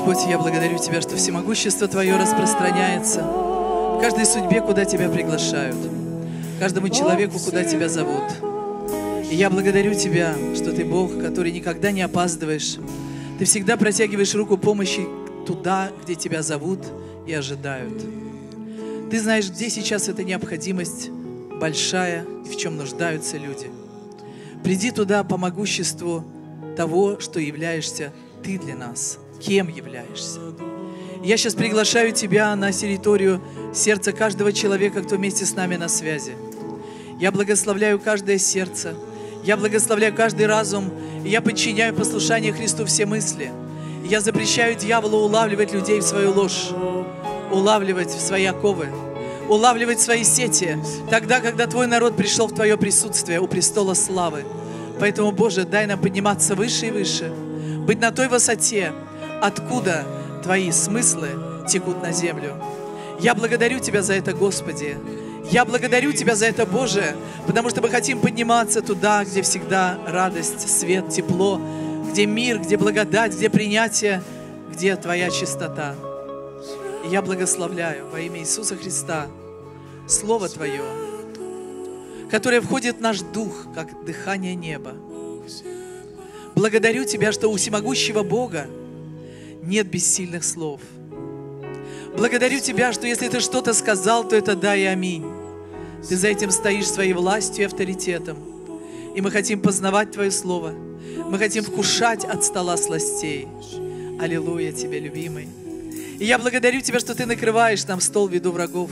Господь, я благодарю Тебя, что всемогущество Твое распространяется в каждой судьбе, куда Тебя приглашают, каждому человеку, куда Тебя зовут. И я благодарю Тебя, что Ты Бог, который никогда не опаздываешь. Ты всегда протягиваешь руку помощи туда, где Тебя зовут и ожидают. Ты знаешь, где сейчас эта необходимость большая, в чем нуждаются люди. Приди туда по могуществу того, что являешься Ты для нас – кем являешься. Я сейчас приглашаю тебя на территорию сердца каждого человека, кто вместе с нами на связи. Я благословляю каждое сердце. Я благословляю каждый разум. И я подчиняю послушанию Христу все мысли. И я запрещаю дьяволу улавливать людей в свою ложь, улавливать в свои оковы, улавливать свои сети, тогда, когда твой народ пришел в твое присутствие у престола славы. Поэтому, Боже, дай нам подниматься выше и выше, быть на той высоте, откуда Твои смыслы текут на землю. Я благодарю Тебя за это, Господи. Я благодарю Тебя за это, Боже, потому что мы хотим подниматься туда, где всегда радость, свет, тепло, где мир, где благодать, где принятие, где Твоя чистота. И я благословляю во имя Иисуса Христа Слово Твое, которое входит в наш дух, как дыхание неба. Благодарю Тебя, что у всемогущего Бога нет бессильных слов. Благодарю Тебя, что если Ты что-то сказал, то это да и аминь. Ты за этим стоишь своей властью и авторитетом. И мы хотим познавать Твое Слово. Мы хотим вкушать от стола сластей. Аллилуйя Тебе, любимый. И я благодарю Тебя, что Ты накрываешь нам стол в виду врагов.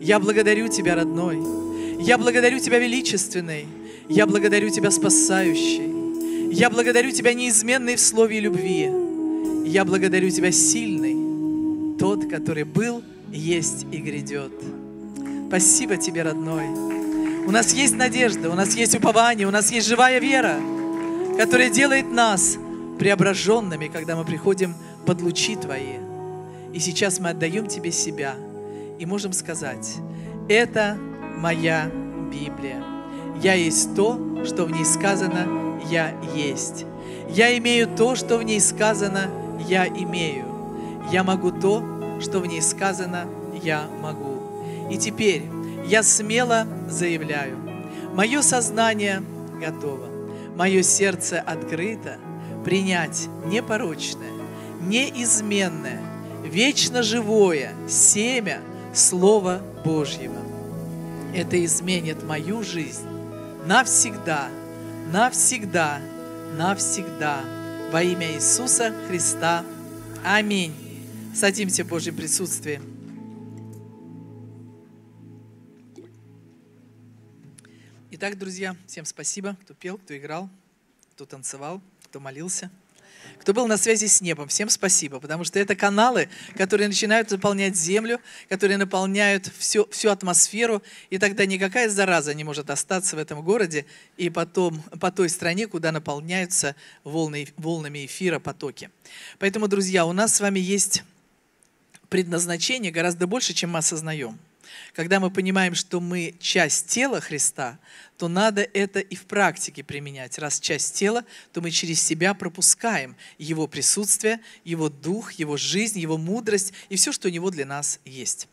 Я благодарю Тебя, родной. Я благодарю Тебя, величественный. Я благодарю Тебя, спасающий. Я благодарю Тебя, неизменный в слове любви. Я благодарю Тебя, сильный, тот, который был, есть и грядет. Спасибо Тебе, родной. У нас есть надежда, у нас есть упование, у нас есть живая вера, которая делает нас преображенными, когда мы приходим под лучи Твои. И сейчас мы отдаем Тебе себя и можем сказать, это моя Библия. Я есть то, что в ней сказано, я есть. Я имею то, что в ней сказано, я имею. Я могу то, что в ней сказано, я могу. И теперь я смело заявляю, мое сознание готово, мое сердце открыто принять непорочное, неизменное, вечно живое семя Слова Божьего. Это изменит мою жизнь навсегда, навсегда, навсегда. навсегда во имя Иисуса Христа. Аминь. Садимся в Божьем присутствии. Итак, друзья, всем спасибо, кто пел, кто играл, кто танцевал, кто молился кто был на связи с небом, всем спасибо, потому что это каналы, которые начинают заполнять землю, которые наполняют всю, всю атмосферу, и тогда никакая зараза не может остаться в этом городе и потом по той стране, куда наполняются волны, волнами эфира потоки. Поэтому, друзья, у нас с вами есть предназначение гораздо больше, чем мы осознаем. Когда мы понимаем, что мы часть тела Христа, то надо это и в практике применять. Раз часть тела, то мы через себя пропускаем Его присутствие, Его дух, Его жизнь, Его мудрость и все, что у Него для нас есть.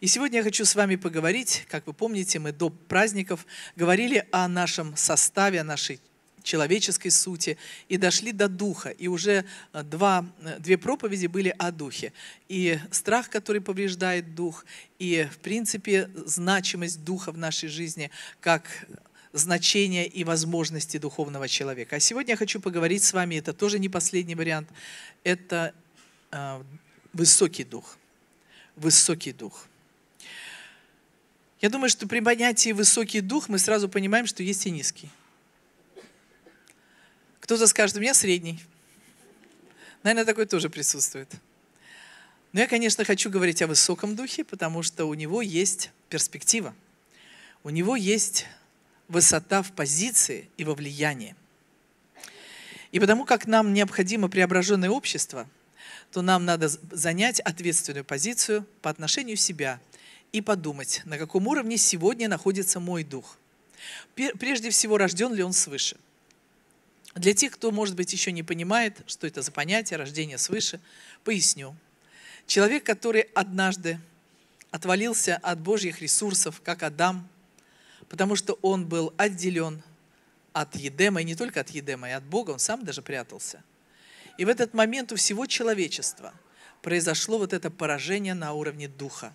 И сегодня я хочу с вами поговорить, как вы помните, мы до праздников говорили о нашем составе, о нашей человеческой сути и дошли до духа. И уже э, два, э, две проповеди были о духе. И страх, который повреждает дух, и, в принципе, значимость духа в нашей жизни как значение и возможности духовного человека. А сегодня я хочу поговорить с вами, это тоже не последний вариант, это э, высокий дух. Высокий дух. Я думаю, что при понятии «высокий дух» мы сразу понимаем, что есть и низкий. Кто-то скажет, у меня средний. Наверное, такой тоже присутствует. Но я, конечно, хочу говорить о высоком духе, потому что у него есть перспектива. У него есть высота в позиции и во влиянии. И потому как нам необходимо преображенное общество, то нам надо занять ответственную позицию по отношению себя и подумать, на каком уровне сегодня находится мой дух. Прежде всего, рожден ли он свыше – для тех, кто, может быть, еще не понимает, что это за понятие рождения свыше, поясню. Человек, который однажды отвалился от Божьих ресурсов, как Адам, потому что он был отделен от Едема, и не только от Едема, и от Бога, он сам даже прятался. И в этот момент у всего человечества произошло вот это поражение на уровне духа.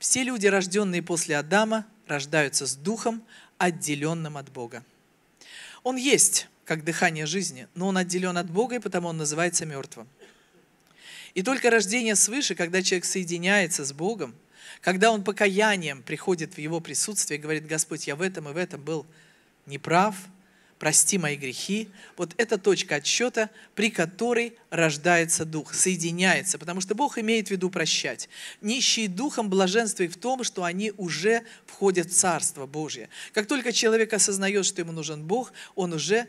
Все люди, рожденные после Адама, рождаются с духом, отделенным от Бога. Он есть, как дыхание жизни, но он отделен от Бога, и потому он называется мертвым. И только рождение свыше, когда человек соединяется с Богом, когда он покаянием приходит в его присутствие и говорит, Господь, я в этом и в этом был неправ, прости мои грехи. Вот это точка отсчета, при которой рождается дух, соединяется, потому что Бог имеет в виду прощать. Нищие духом блаженство и в том, что они уже входят в Царство Божье. Как только человек осознает, что ему нужен Бог, он уже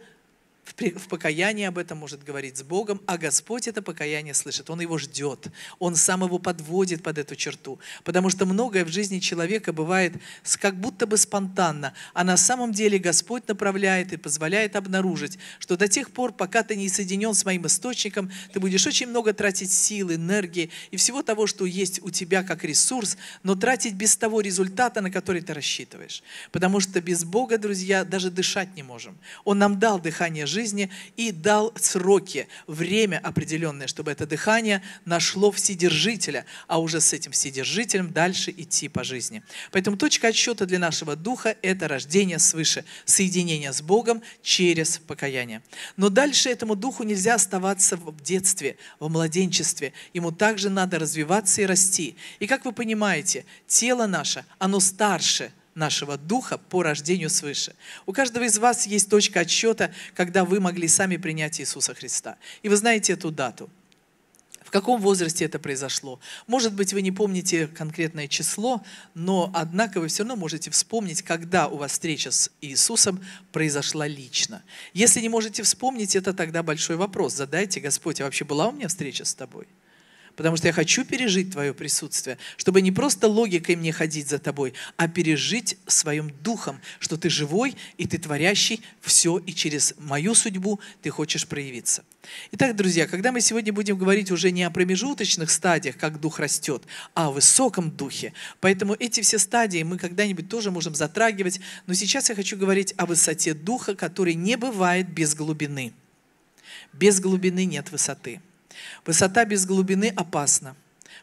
в покаянии об этом может говорить с Богом, а Господь это покаяние слышит, Он его ждет, Он сам его подводит под эту черту, потому что многое в жизни человека бывает как будто бы спонтанно, а на самом деле Господь направляет и позволяет обнаружить, что до тех пор, пока ты не соединен с моим источником, ты будешь очень много тратить сил, энергии и всего того, что есть у тебя как ресурс, но тратить без того результата, на который ты рассчитываешь. Потому что без Бога, друзья, даже дышать не можем. Он нам дал дыхание жизни, жизни и дал сроки, время определенное, чтобы это дыхание нашло Вседержителя, а уже с этим Вседержителем дальше идти по жизни. Поэтому точка отсчета для нашего духа – это рождение свыше, соединение с Богом через покаяние. Но дальше этому духу нельзя оставаться в детстве, в младенчестве. Ему также надо развиваться и расти. И как вы понимаете, тело наше, оно старше – нашего духа по рождению свыше. У каждого из вас есть точка отсчета, когда вы могли сами принять Иисуса Христа. И вы знаете эту дату. В каком возрасте это произошло? Может быть, вы не помните конкретное число, но однако вы все равно можете вспомнить, когда у вас встреча с Иисусом произошла лично. Если не можете вспомнить, это тогда большой вопрос. Задайте, Господь, а вообще была у меня встреча с тобой? потому что я хочу пережить Твое присутствие, чтобы не просто логикой мне ходить за Тобой, а пережить своим духом, что Ты живой и Ты творящий все, и через мою судьбу Ты хочешь проявиться. Итак, друзья, когда мы сегодня будем говорить уже не о промежуточных стадиях, как дух растет, а о высоком духе, поэтому эти все стадии мы когда-нибудь тоже можем затрагивать, но сейчас я хочу говорить о высоте духа, который не бывает без глубины. Без глубины нет высоты. Высота без глубины опасна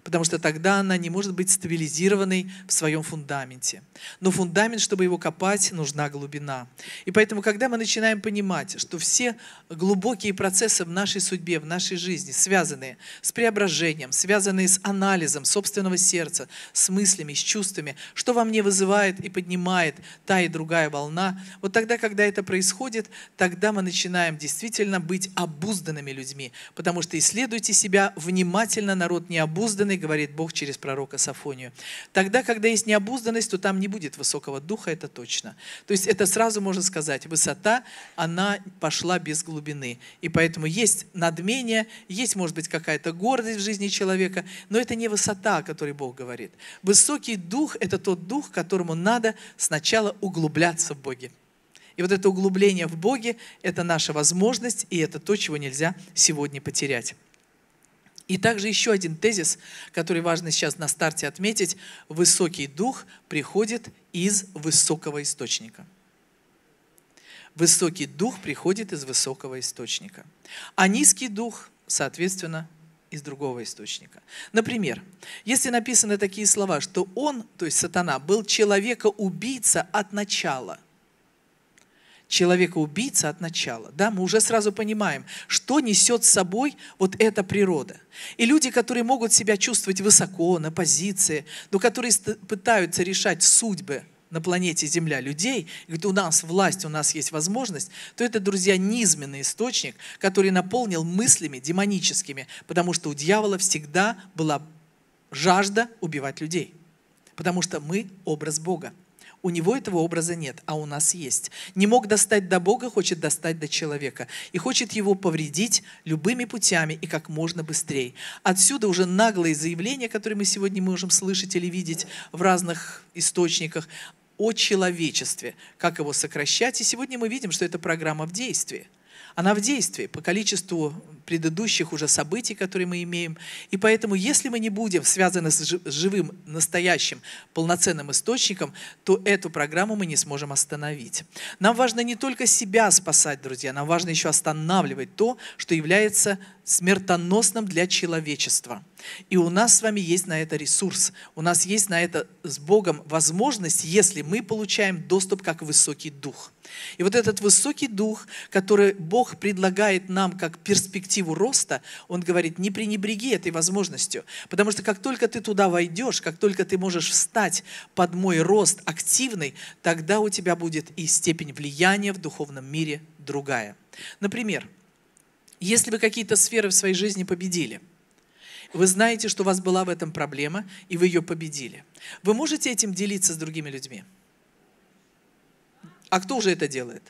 потому что тогда она не может быть стабилизированной в своем фундаменте. Но фундамент, чтобы его копать, нужна глубина. И поэтому, когда мы начинаем понимать, что все глубокие процессы в нашей судьбе, в нашей жизни связаны с преображением, связаны с анализом собственного сердца, с мыслями, с чувствами, что во мне вызывает и поднимает та и другая волна, вот тогда, когда это происходит, тогда мы начинаем действительно быть обузданными людьми, потому что исследуйте себя внимательно, народ необузданный, истины, говорит Бог через пророка Сафонию. Тогда, когда есть необузданность, то там не будет высокого духа, это точно. То есть это сразу можно сказать, высота, она пошла без глубины. И поэтому есть надмение, есть, может быть, какая-то гордость в жизни человека, но это не высота, о которой Бог говорит. Высокий дух – это тот дух, которому надо сначала углубляться в Боге. И вот это углубление в Боге – это наша возможность, и это то, чего нельзя сегодня потерять. И также еще один тезис, который важно сейчас на старте отметить. Высокий дух приходит из высокого источника. Высокий дух приходит из высокого источника. А низкий дух, соответственно, из другого источника. Например, если написаны такие слова, что он, то есть сатана, был человека-убийца от начала, человека-убийца от начала. Да, мы уже сразу понимаем, что несет с собой вот эта природа. И люди, которые могут себя чувствовать высоко, на позиции, но которые пытаются решать судьбы на планете Земля людей, говорит, у нас власть, у нас есть возможность, то это, друзья, низменный источник, который наполнил мыслями демоническими, потому что у дьявола всегда была жажда убивать людей, потому что мы образ Бога. У него этого образа нет, а у нас есть. Не мог достать до Бога, хочет достать до человека. И хочет его повредить любыми путями и как можно быстрее. Отсюда уже наглые заявления, которые мы сегодня можем слышать или видеть в разных источниках о человечестве, как его сокращать. И сегодня мы видим, что эта программа в действии она в действии по количеству предыдущих уже событий, которые мы имеем. И поэтому, если мы не будем связаны с живым, настоящим, полноценным источником, то эту программу мы не сможем остановить. Нам важно не только себя спасать, друзья, нам важно еще останавливать то, что является смертоносным для человечества – и у нас с вами есть на это ресурс, у нас есть на это с Богом возможность, если мы получаем доступ как высокий дух. И вот этот высокий дух, который Бог предлагает нам как перспективу роста, Он говорит, не пренебреги этой возможностью, потому что как только ты туда войдешь, как только ты можешь встать под мой рост активный, тогда у тебя будет и степень влияния в духовном мире другая. Например, если вы какие-то сферы в своей жизни победили – вы знаете, что у вас была в этом проблема, и вы ее победили. Вы можете этим делиться с другими людьми? А кто уже это делает?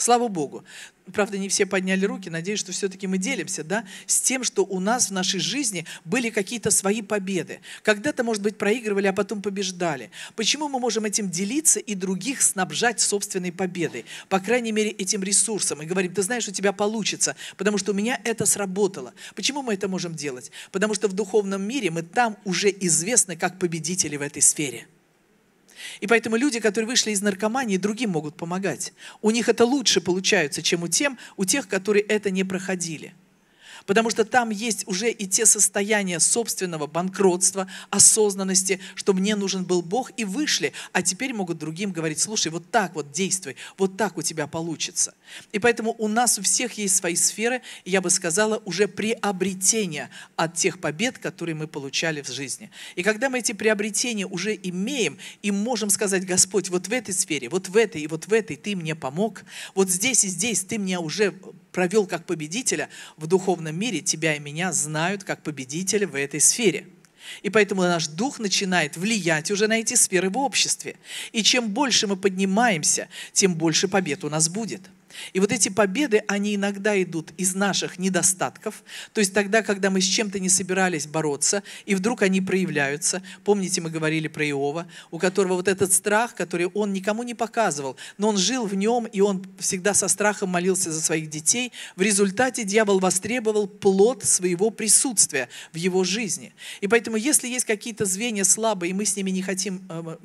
Слава Богу. Правда, не все подняли руки. Надеюсь, что все-таки мы делимся да, с тем, что у нас в нашей жизни были какие-то свои победы. Когда-то, может быть, проигрывали, а потом побеждали. Почему мы можем этим делиться и других снабжать собственной победой? По крайней мере, этим ресурсом. И говорим, ты знаешь, у тебя получится, потому что у меня это сработало. Почему мы это можем делать? Потому что в духовном мире мы там уже известны как победители в этой сфере. И поэтому люди, которые вышли из наркомании, другим могут помогать. У них это лучше получается, чем у, тем, у тех, которые это не проходили потому что там есть уже и те состояния собственного банкротства, осознанности, что мне нужен был Бог, и вышли, а теперь могут другим говорить, слушай, вот так вот действуй, вот так у тебя получится. И поэтому у нас у всех есть свои сферы, я бы сказала, уже приобретения от тех побед, которые мы получали в жизни. И когда мы эти приобретения уже имеем и можем сказать, Господь, вот в этой сфере, вот в этой и вот в этой ты мне помог, вот здесь и здесь ты меня уже провел как победителя в духовной духовном мире тебя и меня знают как победителя в этой сфере. И поэтому наш дух начинает влиять уже на эти сферы в обществе. И чем больше мы поднимаемся, тем больше побед у нас будет. И вот эти победы, они иногда идут из наших недостатков, то есть тогда, когда мы с чем-то не собирались бороться, и вдруг они проявляются. Помните, мы говорили про Иова, у которого вот этот страх, который он никому не показывал, но он жил в нем, и он всегда со страхом молился за своих детей. В результате дьявол востребовал плод своего присутствия в его жизни. И поэтому, если есть какие-то звенья слабые, и мы с ними не хотим э,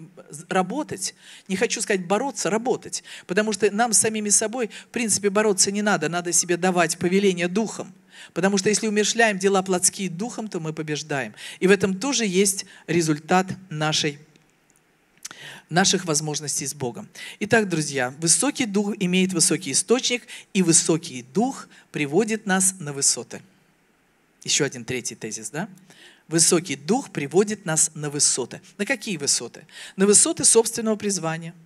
работать, не хочу сказать бороться, работать, потому что нам самими собой в принципе, бороться не надо, надо себе давать повеление духом. Потому что если умершляем дела плотские духом, то мы побеждаем. И в этом тоже есть результат нашей наших возможностей с Богом. Итак, друзья, высокий дух имеет высокий источник, и высокий дух приводит нас на высоты. Еще один третий тезис, да? Высокий дух приводит нас на высоты. На какие высоты? На высоты собственного призвания –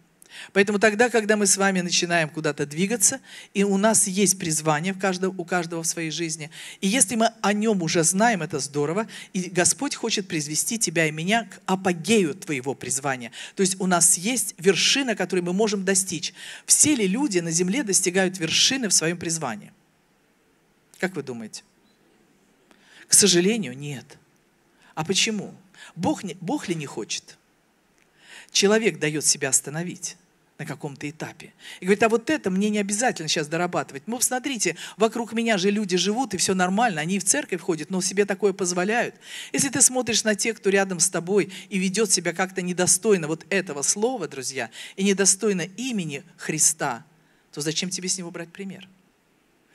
Поэтому тогда, когда мы с вами начинаем куда-то двигаться, и у нас есть призвание в каждого, у каждого в своей жизни, и если мы о нем уже знаем, это здорово, и Господь хочет призвести тебя и меня к апогею твоего призвания. То есть у нас есть вершина, которую мы можем достичь. Все ли люди на земле достигают вершины в своем призвании? Как вы думаете? К сожалению, нет. А почему? Бог, не, Бог ли не хочет? человек дает себя остановить на каком-то этапе. И говорит, а вот это мне не обязательно сейчас дорабатывать. Ну, смотрите, вокруг меня же люди живут, и все нормально, они в церковь ходят, но себе такое позволяют. Если ты смотришь на тех, кто рядом с тобой и ведет себя как-то недостойно вот этого слова, друзья, и недостойно имени Христа, то зачем тебе с него брать пример?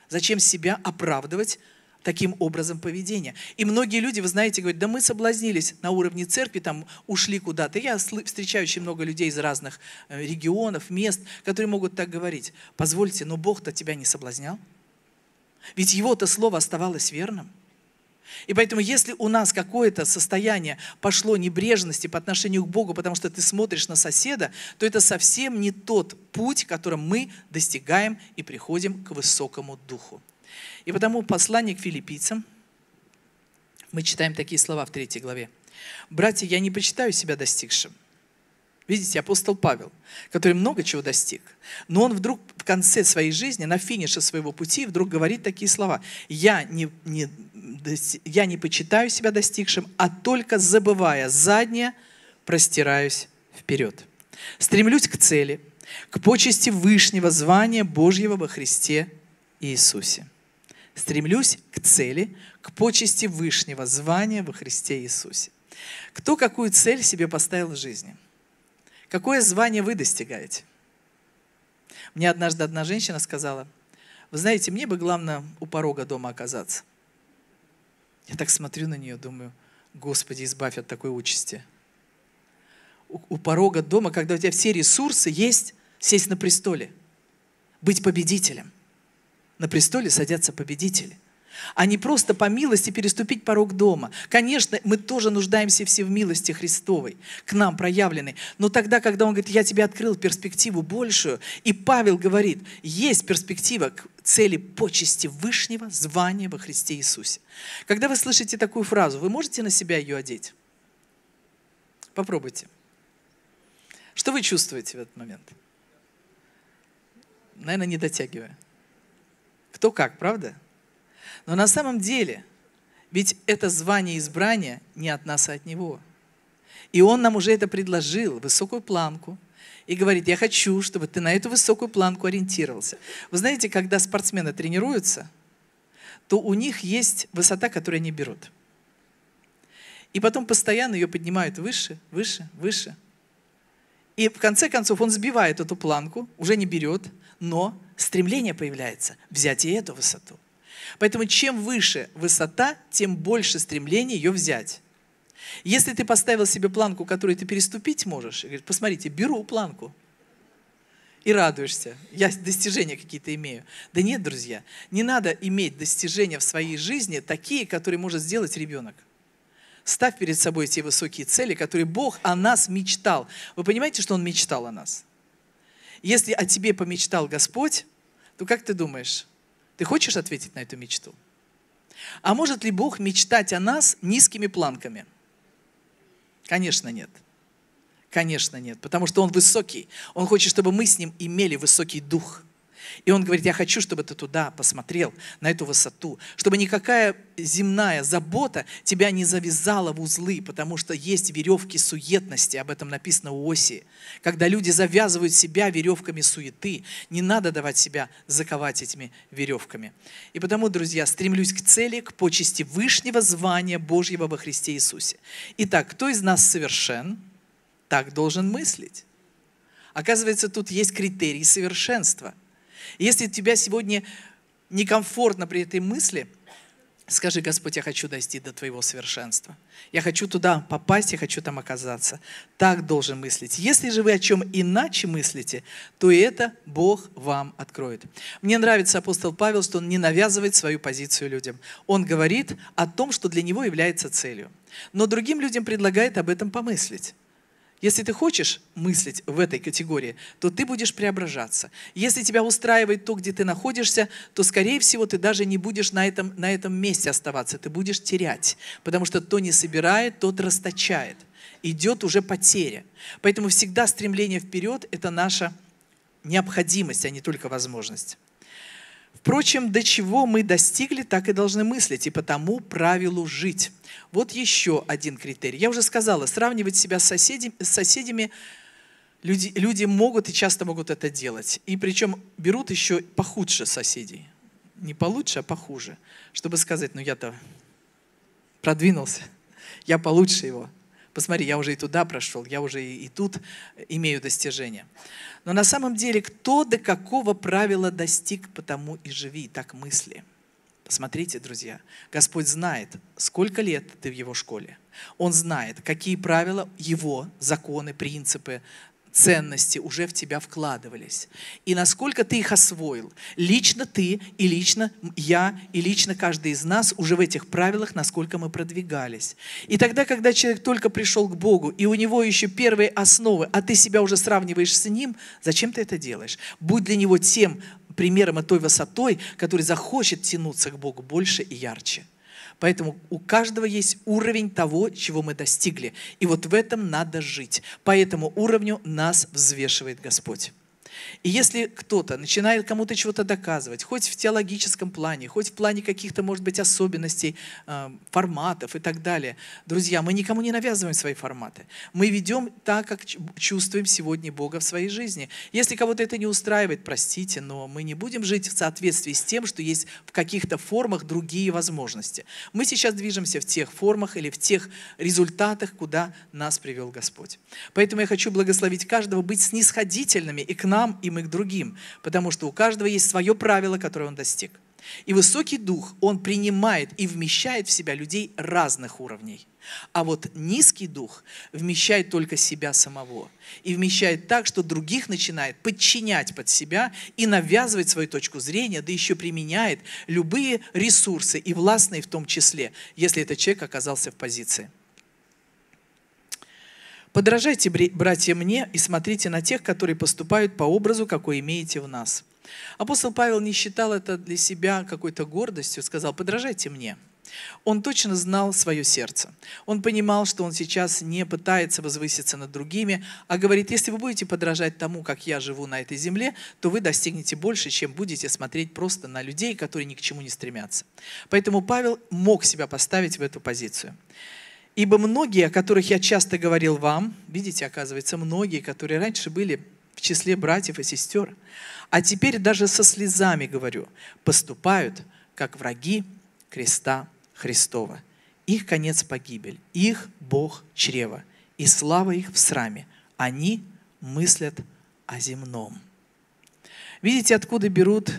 Зачем себя оправдывать таким образом поведения. И многие люди, вы знаете, говорят, да мы соблазнились на уровне церкви, там ушли куда-то. Я встречаю очень много людей из разных э, регионов, мест, которые могут так говорить. Позвольте, но Бог-то тебя не соблазнял. Ведь его-то слово оставалось верным. И поэтому, если у нас какое-то состояние пошло небрежности по отношению к Богу, потому что ты смотришь на соседа, то это совсем не тот путь, которым мы достигаем и приходим к высокому духу. И потому послание к филиппийцам, мы читаем такие слова в третьей главе. «Братья, я не почитаю себя достигшим». Видите, апостол Павел, который много чего достиг, но он вдруг в конце своей жизни, на финише своего пути, вдруг говорит такие слова. «Я не, не, я не почитаю себя достигшим, а только забывая заднее, простираюсь вперед. Стремлюсь к цели, к почести Вышнего звания Божьего во Христе Иисусе» стремлюсь к цели, к почести Вышнего, звания во Христе Иисусе. Кто какую цель себе поставил в жизни? Какое звание вы достигаете? Мне однажды одна женщина сказала, вы знаете, мне бы главное у порога дома оказаться. Я так смотрю на нее, думаю, Господи, избавь от такой участи. У, у порога дома, когда у тебя все ресурсы есть, сесть на престоле, быть победителем на престоле садятся победители а не просто по милости переступить порог дома. Конечно, мы тоже нуждаемся все в милости Христовой, к нам проявленной. Но тогда, когда он говорит, я тебе открыл перспективу большую, и Павел говорит, есть перспектива к цели почести Вышнего звания во Христе Иисусе. Когда вы слышите такую фразу, вы можете на себя ее одеть? Попробуйте. Что вы чувствуете в этот момент? Наверное, не дотягивая. Кто как, правда? Но на самом деле, ведь это звание избрания не от нас, а от Него. И Он нам уже это предложил, высокую планку. И говорит, я хочу, чтобы ты на эту высокую планку ориентировался. Вы знаете, когда спортсмены тренируются, то у них есть высота, которую они берут. И потом постоянно ее поднимают выше, выше, выше. И в конце концов он сбивает эту планку, уже не берет, но стремление появляется взять и эту высоту. Поэтому чем выше высота, тем больше стремление ее взять. Если ты поставил себе планку, которую ты переступить можешь, и говорит, посмотрите, беру планку, и радуешься. Я достижения какие-то имею. Да нет, друзья, не надо иметь достижения в своей жизни такие, которые может сделать ребенок. Ставь перед собой те высокие цели, которые Бог о нас мечтал. Вы понимаете, что Он мечтал о нас? Если о тебе помечтал Господь, то как ты думаешь, ты хочешь ответить на эту мечту? А может ли Бог мечтать о нас низкими планками? Конечно, нет. Конечно, нет. Потому что Он высокий. Он хочет, чтобы мы с Ним имели высокий дух – и он говорит, я хочу, чтобы ты туда посмотрел, на эту высоту, чтобы никакая земная забота тебя не завязала в узлы, потому что есть веревки суетности, об этом написано у Оси. Когда люди завязывают себя веревками суеты, не надо давать себя заковать этими веревками. И потому, друзья, стремлюсь к цели, к почести Вышнего звания Божьего во Христе Иисусе. Итак, кто из нас совершен, так должен мыслить. Оказывается, тут есть критерий совершенства – если тебя сегодня некомфортно при этой мысли, скажи, Господь, я хочу дойти до Твоего совершенства. Я хочу туда попасть, я хочу там оказаться. Так должен мыслить. Если же вы о чем иначе мыслите, то это Бог вам откроет. Мне нравится апостол Павел, что он не навязывает свою позицию людям. Он говорит о том, что для него является целью. Но другим людям предлагает об этом помыслить. Если ты хочешь мыслить в этой категории, то ты будешь преображаться. Если тебя устраивает то, где ты находишься, то, скорее всего, ты даже не будешь на этом, на этом месте оставаться, ты будешь терять, потому что то не собирает, тот расточает. Идет уже потеря. Поэтому всегда стремление вперед – это наша необходимость, а не только возможность. Впрочем, до чего мы достигли, так и должны мыслить, и по тому правилу жить. Вот еще один критерий. Я уже сказала, сравнивать себя с, соседи, с соседями люди, люди могут и часто могут это делать. И причем берут еще похудше соседей. Не получше, а похуже. Чтобы сказать, ну я-то продвинулся, я получше его. Посмотри, я уже и туда прошел, я уже и тут имею достижения. Но на самом деле, кто до какого правила достиг, потому и живи, так мысли. Посмотрите, друзья, Господь знает, сколько лет ты в Его школе. Он знает, какие правила Его, законы, принципы ценности уже в тебя вкладывались. И насколько ты их освоил. Лично ты и лично я и лично каждый из нас уже в этих правилах, насколько мы продвигались. И тогда, когда человек только пришел к Богу, и у него еще первые основы, а ты себя уже сравниваешь с ним, зачем ты это делаешь? Будь для него тем примером и той высотой, который захочет тянуться к Богу больше и ярче. Поэтому у каждого есть уровень того, чего мы достигли. И вот в этом надо жить. По этому уровню нас взвешивает Господь. И если кто-то начинает кому-то чего-то доказывать, хоть в теологическом плане, хоть в плане каких-то, может быть, особенностей, э, форматов и так далее, друзья, мы никому не навязываем свои форматы. Мы ведем так, как чувствуем сегодня Бога в своей жизни. Если кого-то это не устраивает, простите, но мы не будем жить в соответствии с тем, что есть в каких-то формах другие возможности. Мы сейчас движемся в тех формах или в тех результатах, куда нас привел Господь. Поэтому я хочу благословить каждого быть снисходительными и к нам нам, и мы к другим, потому что у каждого есть свое правило, которое он достиг. И высокий дух, он принимает и вмещает в себя людей разных уровней. А вот низкий дух вмещает только себя самого. И вмещает так, что других начинает подчинять под себя и навязывать свою точку зрения, да еще применяет любые ресурсы, и властные в том числе, если этот человек оказался в позиции. Подражайте, братья, мне и смотрите на тех, которые поступают по образу, какой имеете в нас. Апостол Павел не считал это для себя какой-то гордостью, сказал, подражайте мне. Он точно знал свое сердце. Он понимал, что он сейчас не пытается возвыситься над другими, а говорит, если вы будете подражать тому, как я живу на этой земле, то вы достигнете больше, чем будете смотреть просто на людей, которые ни к чему не стремятся. Поэтому Павел мог себя поставить в эту позицию. Ибо многие, о которых я часто говорил вам, видите, оказывается, многие, которые раньше были в числе братьев и сестер, а теперь даже со слезами говорю, поступают как враги креста Христова. Их конец погибель, их Бог чрева, и слава их в сраме. Они мыслят о земном. Видите, откуда берут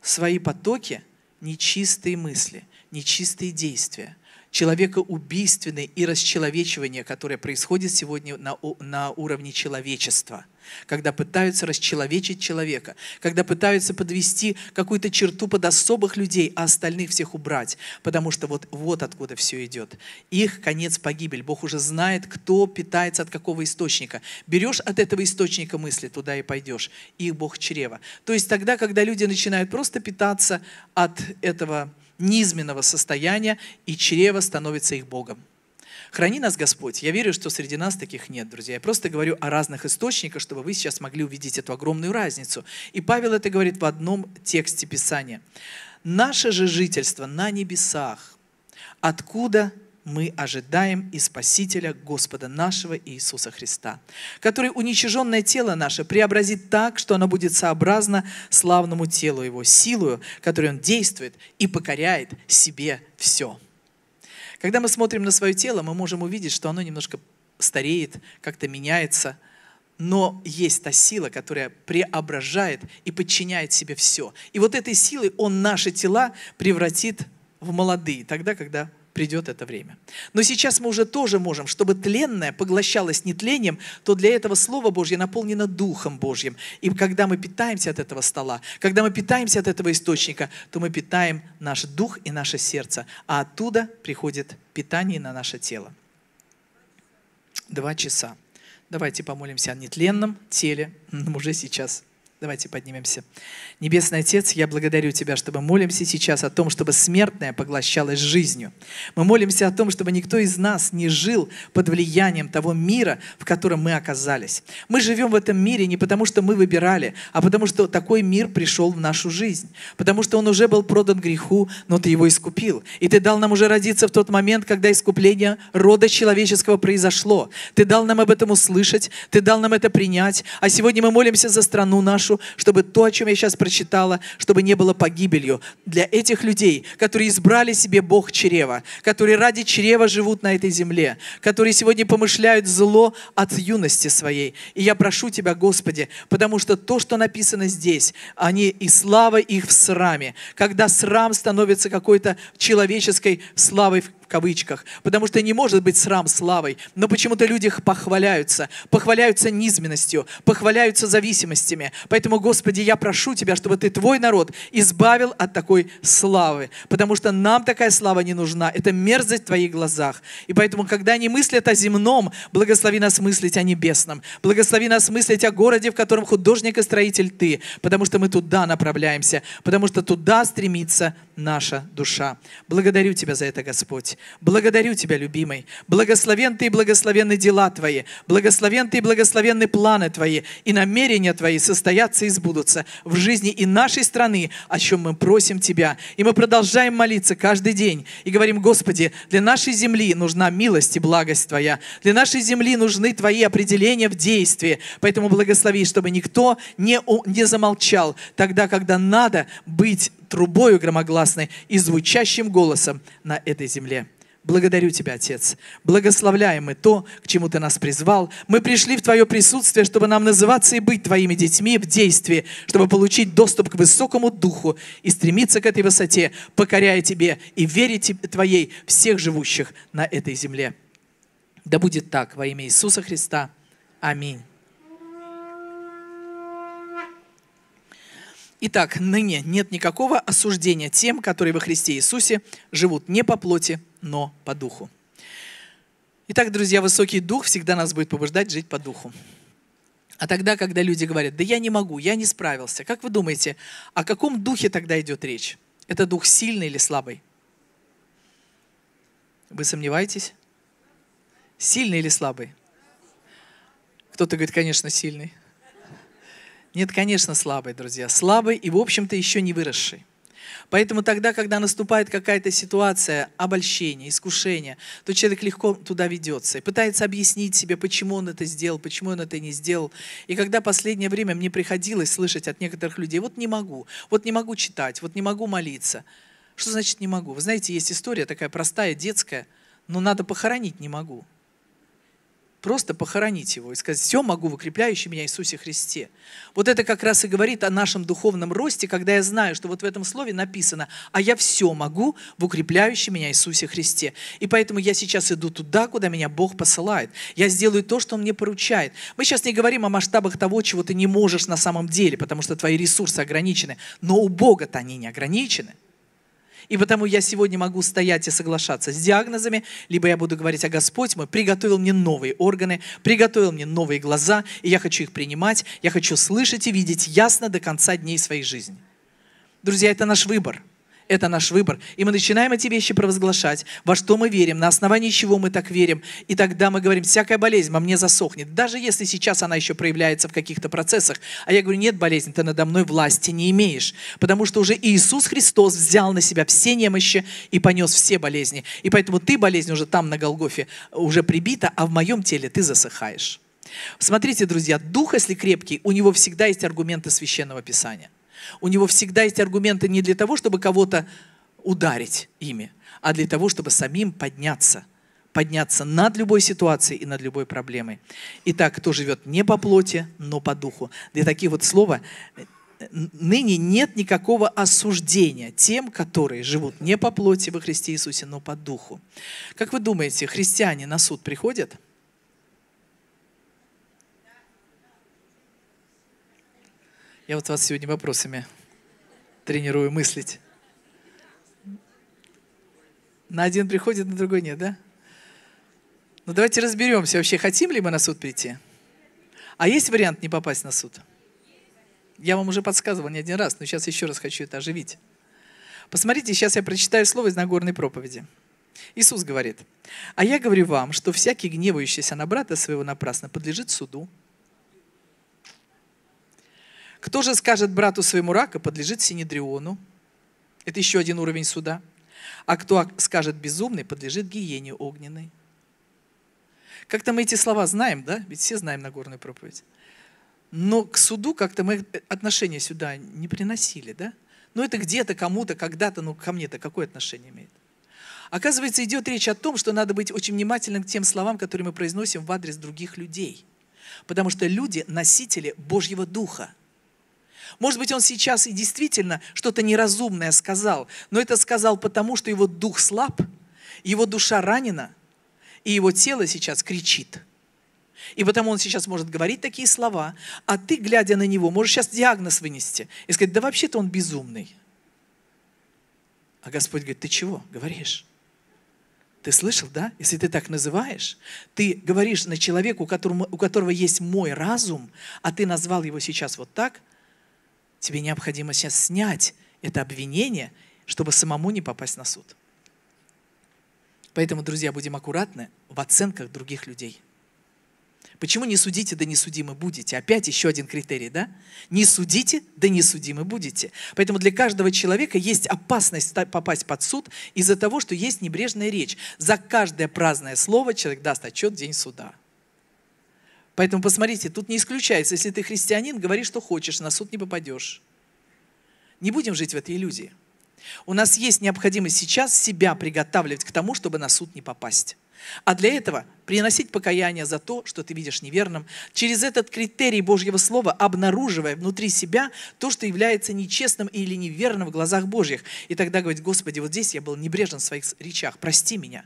свои потоки нечистые мысли, нечистые действия человекоубийственное и расчеловечивание, которое происходит сегодня на, на уровне человечества, когда пытаются расчеловечить человека, когда пытаются подвести какую-то черту под особых людей, а остальных всех убрать, потому что вот, вот откуда все идет. Их конец погибель. Бог уже знает, кто питается от какого источника. Берешь от этого источника мысли, туда и пойдешь. Их Бог чрева. То есть тогда, когда люди начинают просто питаться от этого низменного состояния, и чрево становится их Богом. Храни нас, Господь. Я верю, что среди нас таких нет, друзья. Я просто говорю о разных источниках, чтобы вы сейчас могли увидеть эту огромную разницу. И Павел это говорит в одном тексте Писания. «Наше же жительство на небесах, откуда мы ожидаем и Спасителя Господа нашего Иисуса Христа, который уничиженное тело наше преобразит так, что оно будет сообразно славному телу Его, силою, которой Он действует и покоряет себе все. Когда мы смотрим на свое тело, мы можем увидеть, что оно немножко стареет, как-то меняется – но есть та сила, которая преображает и подчиняет себе все. И вот этой силой Он наши тела превратит в молодые, тогда, когда придет это время. Но сейчас мы уже тоже можем, чтобы тленное поглощалось нетлением, то для этого Слово Божье наполнено Духом Божьим. И когда мы питаемся от этого стола, когда мы питаемся от этого источника, то мы питаем наш дух и наше сердце, а оттуда приходит питание на наше тело. Два часа. Давайте помолимся о нетленном теле уже сейчас. Давайте поднимемся. Небесный Отец, я благодарю Тебя, что мы молимся сейчас о том, чтобы смертное поглощалось жизнью. Мы молимся о том, чтобы никто из нас не жил под влиянием того мира, в котором мы оказались. Мы живем в этом мире не потому, что мы выбирали, а потому, что такой мир пришел в нашу жизнь. Потому что он уже был продан греху, но Ты его искупил. И Ты дал нам уже родиться в тот момент, когда искупление рода человеческого произошло. Ты дал нам об этом услышать, Ты дал нам это принять. А сегодня мы молимся за страну нашу, душу, чтобы то, о чем я сейчас прочитала, чтобы не было погибелью для этих людей, которые избрали себе Бог чрева, которые ради чрева живут на этой земле, которые сегодня помышляют зло от юности своей. И я прошу Тебя, Господи, потому что то, что написано здесь, они и слава их в сраме. Когда срам становится какой-то человеческой славой кавычках, потому что не может быть срам славой. Но почему-то люди похваляются, похваляются низменностью, похваляются зависимостями. Поэтому, Господи, я прошу Тебя, чтобы Ты Твой народ избавил от такой славы, потому что нам такая слава не нужна. Это мерзость в Твоих глазах. И поэтому, когда они мыслят о земном, благослови нас мыслить о небесном. Благослови нас мыслить о городе, в котором художник и строитель Ты, потому что мы туда направляемся, потому что туда стремится наша душа. Благодарю Тебя за это, Господь. Благодарю Тебя, любимый. Благословен Ты и благословенны дела Твои. Благословен Ты и благословенны планы Твои. И намерения Твои состоятся и сбудутся в жизни и нашей страны, о чем мы просим Тебя. И мы продолжаем молиться каждый день и говорим, Господи, для нашей земли нужна милость и благость Твоя. Для нашей земли нужны Твои определения в действии. Поэтому благослови, чтобы никто не, не замолчал тогда, когда надо быть трубою громогласной и звучащим голосом на этой земле. Благодарю Тебя, Отец. Благословляем мы то, к чему Ты нас призвал. Мы пришли в Твое присутствие, чтобы нам называться и быть Твоими детьми в действии, чтобы получить доступ к высокому духу и стремиться к этой высоте, покоряя Тебе и верить Твоей всех живущих на этой земле. Да будет так во имя Иисуса Христа. Аминь. Итак, ныне нет никакого осуждения тем, которые во Христе Иисусе живут не по плоти, но по духу. Итак, друзья, высокий дух всегда нас будет побуждать жить по духу. А тогда, когда люди говорят, да я не могу, я не справился, как вы думаете, о каком духе тогда идет речь? Это дух сильный или слабый? Вы сомневаетесь? Сильный или слабый? Кто-то говорит, конечно, сильный. Нет, конечно, слабый, друзья. Слабый и, в общем-то, еще не выросший. Поэтому тогда, когда наступает какая-то ситуация обольщения, искушения, то человек легко туда ведется и пытается объяснить себе, почему он это сделал, почему он это не сделал. И когда последнее время мне приходилось слышать от некоторых людей, вот не могу, вот не могу читать, вот не могу молиться. Что значит не могу? Вы знаете, есть история такая простая, детская, но надо похоронить не могу просто похоронить его и сказать, все могу в укрепляющем меня Иисусе Христе. Вот это как раз и говорит о нашем духовном росте, когда я знаю, что вот в этом слове написано, а я все могу в укрепляющем меня Иисусе Христе. И поэтому я сейчас иду туда, куда меня Бог посылает. Я сделаю то, что Он мне поручает. Мы сейчас не говорим о масштабах того, чего ты не можешь на самом деле, потому что твои ресурсы ограничены. Но у Бога-то они не ограничены. И потому я сегодня могу стоять и соглашаться с диагнозами, либо я буду говорить, а Господь мой приготовил мне новые органы, приготовил мне новые глаза, и я хочу их принимать, я хочу слышать и видеть ясно до конца дней своей жизни. Друзья, это наш выбор – это наш выбор. И мы начинаем эти вещи провозглашать, во что мы верим, на основании чего мы так верим. И тогда мы говорим, всякая болезнь во мне засохнет. Даже если сейчас она еще проявляется в каких-то процессах. А я говорю, нет болезни, ты надо мной власти не имеешь. Потому что уже Иисус Христос взял на себя все немощи и понес все болезни. И поэтому ты, болезнь, уже там на Голгофе уже прибита, а в моем теле ты засыхаешь. Смотрите, друзья, дух, если крепкий, у него всегда есть аргументы священного писания. У него всегда есть аргументы не для того, чтобы кого-то ударить ими, а для того, чтобы самим подняться подняться над любой ситуацией и над любой проблемой. Итак, кто живет не по плоти, но по духу. Для таких вот слова э, ныне нет никакого осуждения тем, которые живут не по плоти во Христе Иисусе, но по духу. Как вы думаете, христиане на суд приходят? Я вот вас сегодня вопросами тренирую мыслить. На один приходит, на другой нет, да? Ну давайте разберемся, вообще хотим ли мы на суд прийти? А есть вариант не попасть на суд? Я вам уже подсказывал не один раз, но сейчас еще раз хочу это оживить. Посмотрите, сейчас я прочитаю слово из Нагорной проповеди. Иисус говорит, «А я говорю вам, что всякий, гневающийся на брата своего напрасно, подлежит суду, кто же скажет брату своему рака, подлежит Синедриону. Это еще один уровень суда. А кто скажет безумный, подлежит гиене огненной. Как-то мы эти слова знаем, да? Ведь все знаем Нагорную проповедь. Но к суду как-то мы отношения сюда не приносили, да? Ну это где-то, кому-то, когда-то, ну ко мне-то какое отношение имеет? Оказывается, идет речь о том, что надо быть очень внимательным к тем словам, которые мы произносим в адрес других людей. Потому что люди – носители Божьего Духа. Может быть, он сейчас и действительно что-то неразумное сказал, но это сказал потому, что его дух слаб, его душа ранена, и его тело сейчас кричит. И потому он сейчас может говорить такие слова, а ты, глядя на него, можешь сейчас диагноз вынести и сказать, да вообще-то он безумный. А Господь говорит, ты чего говоришь? Ты слышал, да? Если ты так называешь, ты говоришь на человека, у которого, у которого есть мой разум, а ты назвал его сейчас вот так, Тебе необходимо сейчас снять это обвинение, чтобы самому не попасть на суд. Поэтому, друзья, будем аккуратны в оценках других людей. Почему не судите, да не судимы будете? Опять еще один критерий, да? Не судите, да не судимы будете. Поэтому для каждого человека есть опасность попасть под суд из-за того, что есть небрежная речь. За каждое праздное слово человек даст отчет в день суда. Поэтому посмотрите, тут не исключается, если ты христианин, говори, что хочешь, на суд не попадешь. Не будем жить в этой иллюзии. У нас есть необходимость сейчас себя приготавливать к тому, чтобы на суд не попасть. А для этого приносить покаяние за то, что ты видишь неверным, через этот критерий Божьего Слова, обнаруживая внутри себя то, что является нечестным или неверным в глазах Божьих. И тогда говорить, Господи, вот здесь я был небрежен в своих речах, прости меня.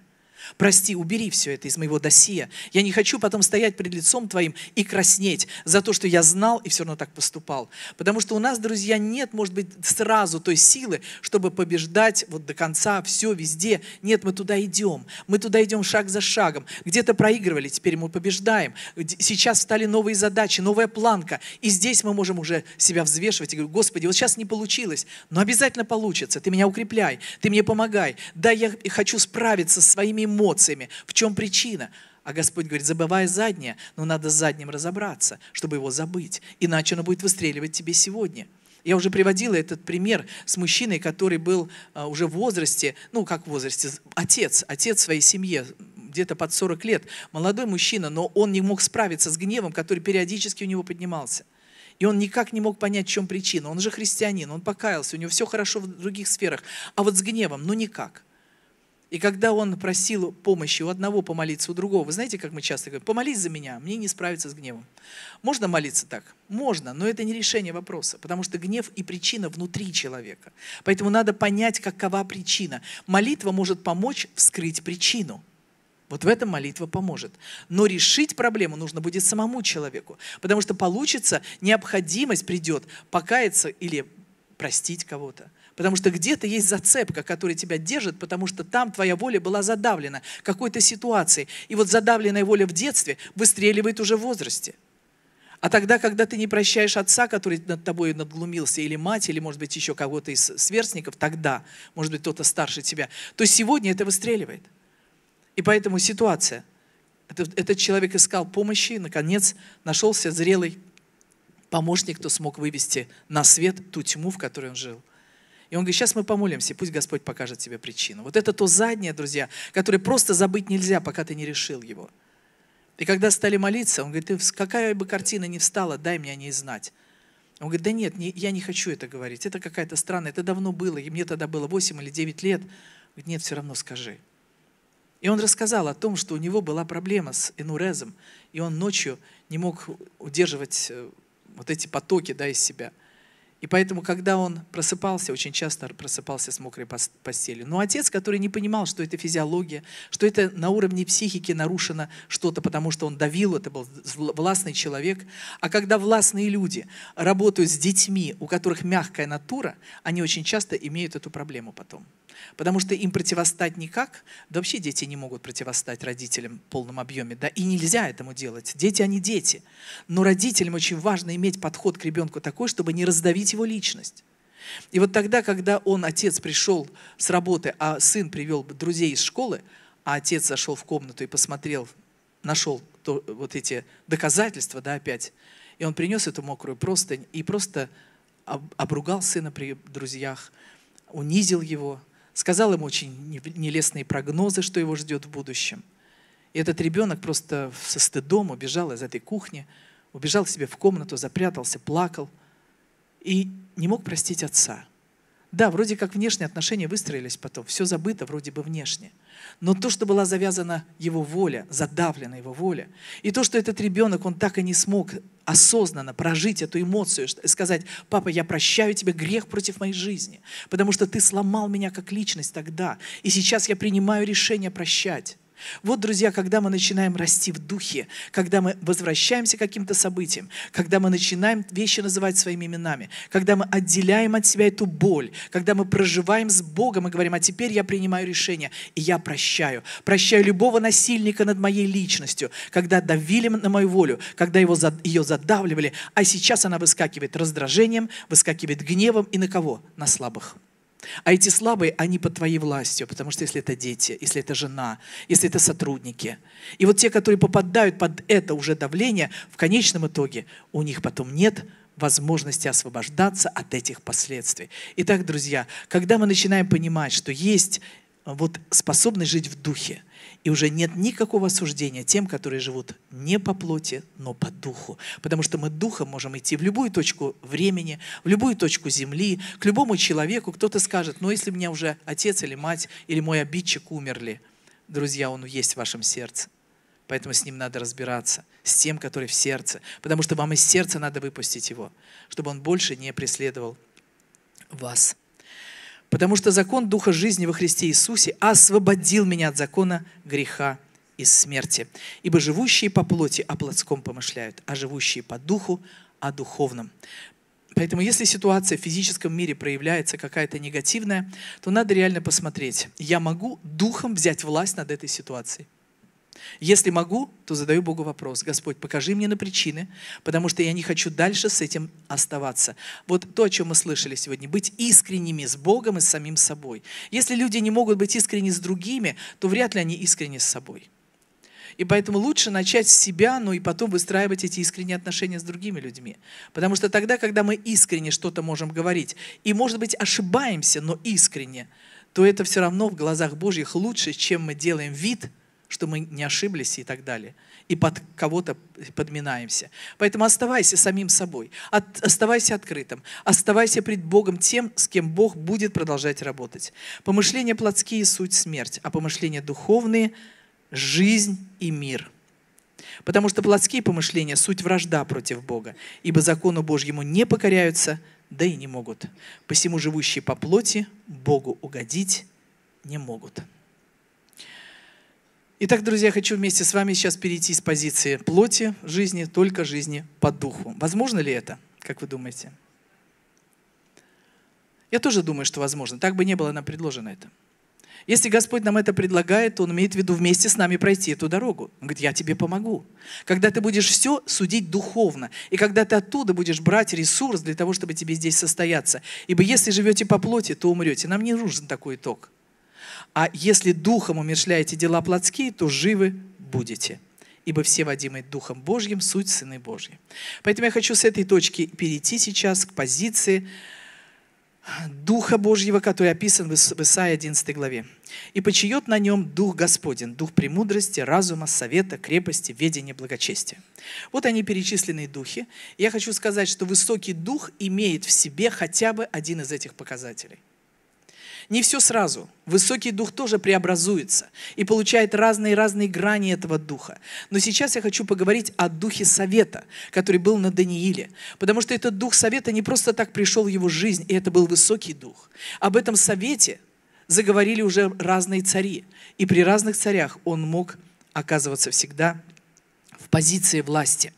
Прости, убери все это из моего досье. Я не хочу потом стоять перед лицом Твоим и краснеть за то, что я знал и все равно так поступал. Потому что у нас, друзья, нет, может быть, сразу той силы, чтобы побеждать вот до конца все везде. Нет, мы туда идем. Мы туда идем шаг за шагом. Где-то проигрывали, теперь мы побеждаем. Сейчас стали новые задачи, новая планка. И здесь мы можем уже себя взвешивать и говорить, Господи, вот сейчас не получилось, но обязательно получится. Ты меня укрепляй, ты мне помогай. Да, я хочу справиться с своими эмоциями эмоциями. В чем причина? А Господь говорит, забывай заднее, но надо с задним разобраться, чтобы его забыть. Иначе оно будет выстреливать тебе сегодня. Я уже приводила этот пример с мужчиной, который был а, уже в возрасте, ну как в возрасте, отец, отец своей семьи где-то под 40 лет, молодой мужчина, но он не мог справиться с гневом, который периодически у него поднимался. И он никак не мог понять, в чем причина. Он же христианин, он покаялся, у него все хорошо в других сферах. А вот с гневом, ну никак. И когда он просил помощи у одного помолиться, у другого, вы знаете, как мы часто говорим, помолись за меня, мне не справиться с гневом. Можно молиться так? Можно, но это не решение вопроса, потому что гнев и причина внутри человека. Поэтому надо понять, какова причина. Молитва может помочь вскрыть причину. Вот в этом молитва поможет. Но решить проблему нужно будет самому человеку, потому что получится, необходимость придет покаяться или простить кого-то. Потому что где-то есть зацепка, которая тебя держит, потому что там твоя воля была задавлена какой-то ситуацией. И вот задавленная воля в детстве выстреливает уже в возрасте. А тогда, когда ты не прощаешь отца, который над тобой надглумился, или мать, или, может быть, еще кого-то из сверстников, тогда, может быть, кто-то старше тебя, то сегодня это выстреливает. И поэтому ситуация. Этот, этот человек искал помощи, и, наконец, нашелся зрелый помощник, кто смог вывести на свет ту тьму, в которой он жил. И он говорит, сейчас мы помолимся, пусть Господь покажет тебе причину. Вот это то заднее, друзья, которое просто забыть нельзя, пока ты не решил его. И когда стали молиться, он говорит, ты, какая бы картина ни встала, дай мне о ней знать. Он говорит, да нет, не, я не хочу это говорить, это какая-то странная, это давно было, и мне тогда было 8 или 9 лет. Он говорит, нет, все равно скажи. И он рассказал о том, что у него была проблема с энурезом, и он ночью не мог удерживать э, вот эти потоки да, из себя – и поэтому, когда он просыпался, очень часто просыпался с мокрой постелью. Но отец, который не понимал, что это физиология, что это на уровне психики нарушено что-то, потому что он давил, это был властный человек. А когда властные люди работают с детьми, у которых мягкая натура, они очень часто имеют эту проблему потом. Потому что им противостать никак. Да вообще дети не могут противостать родителям в полном объеме. Да? И нельзя этому делать. Дети, они дети. Но родителям очень важно иметь подход к ребенку такой, чтобы не раздавить его личность. И вот тогда, когда он, отец, пришел с работы, а сын привел друзей из школы, а отец зашел в комнату и посмотрел, нашел то, вот эти доказательства, да, опять, и он принес эту мокрую простынь и просто обругал сына при друзьях, унизил его, сказал ему очень нелестные прогнозы, что его ждет в будущем. И этот ребенок просто со стыдом убежал из этой кухни, убежал к себе в комнату, запрятался, плакал и не мог простить отца – да, вроде как внешние отношения выстроились потом, все забыто вроде бы внешне. Но то, что была завязана его воля, задавлена его воля, и то, что этот ребенок, он так и не смог осознанно прожить эту эмоцию, сказать, папа, я прощаю тебе грех против моей жизни, потому что ты сломал меня как личность тогда, и сейчас я принимаю решение прощать. Вот, друзья, когда мы начинаем расти в духе, когда мы возвращаемся к каким-то событиям, когда мы начинаем вещи называть своими именами, когда мы отделяем от себя эту боль, когда мы проживаем с Богом и говорим, а теперь я принимаю решение, и я прощаю. Прощаю любого насильника над моей личностью, когда давили на мою волю, когда его, ее задавливали, а сейчас она выскакивает раздражением, выскакивает гневом и на кого? На слабых. А эти слабые, они под твоей властью, потому что если это дети, если это жена, если это сотрудники. И вот те, которые попадают под это уже давление, в конечном итоге у них потом нет возможности освобождаться от этих последствий. Итак, друзья, когда мы начинаем понимать, что есть э, вот способность жить в духе – и уже нет никакого осуждения тем, которые живут не по плоти, но по духу. Потому что мы духом можем идти в любую точку времени, в любую точку земли, к любому человеку. Кто-то скажет, ну если у меня уже отец или мать или мой обидчик умерли, друзья, он есть в вашем сердце. Поэтому с ним надо разбираться, с тем, который в сердце. Потому что вам из сердца надо выпустить его, чтобы он больше не преследовал вас потому что закон Духа жизни во Христе Иисусе освободил меня от закона греха и смерти. Ибо живущие по плоти о плотском помышляют, а живущие по духу о духовном. Поэтому если ситуация в физическом мире проявляется какая-то негативная, то надо реально посмотреть, я могу духом взять власть над этой ситуацией. Если могу, то задаю Богу вопрос. Господь, покажи мне на причины, потому что я не хочу дальше с этим оставаться. Вот то, о чем мы слышали сегодня. Быть искренними с Богом и с самим собой. Если люди не могут быть искренни с другими, то вряд ли они искренни с собой. И поэтому лучше начать с себя, но и потом выстраивать эти искренние отношения с другими людьми. Потому что тогда, когда мы искренне что-то можем говорить, и, может быть, ошибаемся, но искренне, то это все равно в глазах Божьих лучше, чем мы делаем вид – что мы не ошиблись и так далее. И под кого-то подминаемся. Поэтому оставайся самим собой, от, оставайся открытым, оставайся пред Богом тем, с кем Бог будет продолжать работать. Помышления плотские – суть смерть, а помышления духовные – жизнь и мир. Потому что плотские помышления – суть вражда против Бога, ибо закону Божьему не покоряются, да и не могут. Посему живущие по плоти Богу угодить не могут. Итак, друзья, хочу вместе с вами сейчас перейти с позиции плоти жизни, только жизни по духу. Возможно ли это, как вы думаете? Я тоже думаю, что возможно. Так бы не было нам предложено это. Если Господь нам это предлагает, то Он имеет в виду вместе с нами пройти эту дорогу. Он говорит, я тебе помогу. Когда ты будешь все судить духовно, и когда ты оттуда будешь брать ресурс для того, чтобы тебе здесь состояться. Ибо если живете по плоти, то умрете. Нам не нужен такой итог. А если духом умершляете дела плотские, то живы будете. Ибо все водимые Духом Божьим – суть Сыны Божьи. Поэтому я хочу с этой точки перейти сейчас к позиции Духа Божьего, который описан в Исаии 11 главе. «И почиет на нем Дух Господен, Дух премудрости, разума, совета, крепости, ведения, благочестия». Вот они перечисленные духи. Я хочу сказать, что высокий дух имеет в себе хотя бы один из этих показателей – не все сразу. Высокий дух тоже преобразуется и получает разные-разные грани этого духа. Но сейчас я хочу поговорить о духе совета, который был на Данииле. Потому что этот дух совета не просто так пришел в его жизнь, и это был высокий дух. Об этом совете заговорили уже разные цари. И при разных царях он мог оказываться всегда в позиции власти.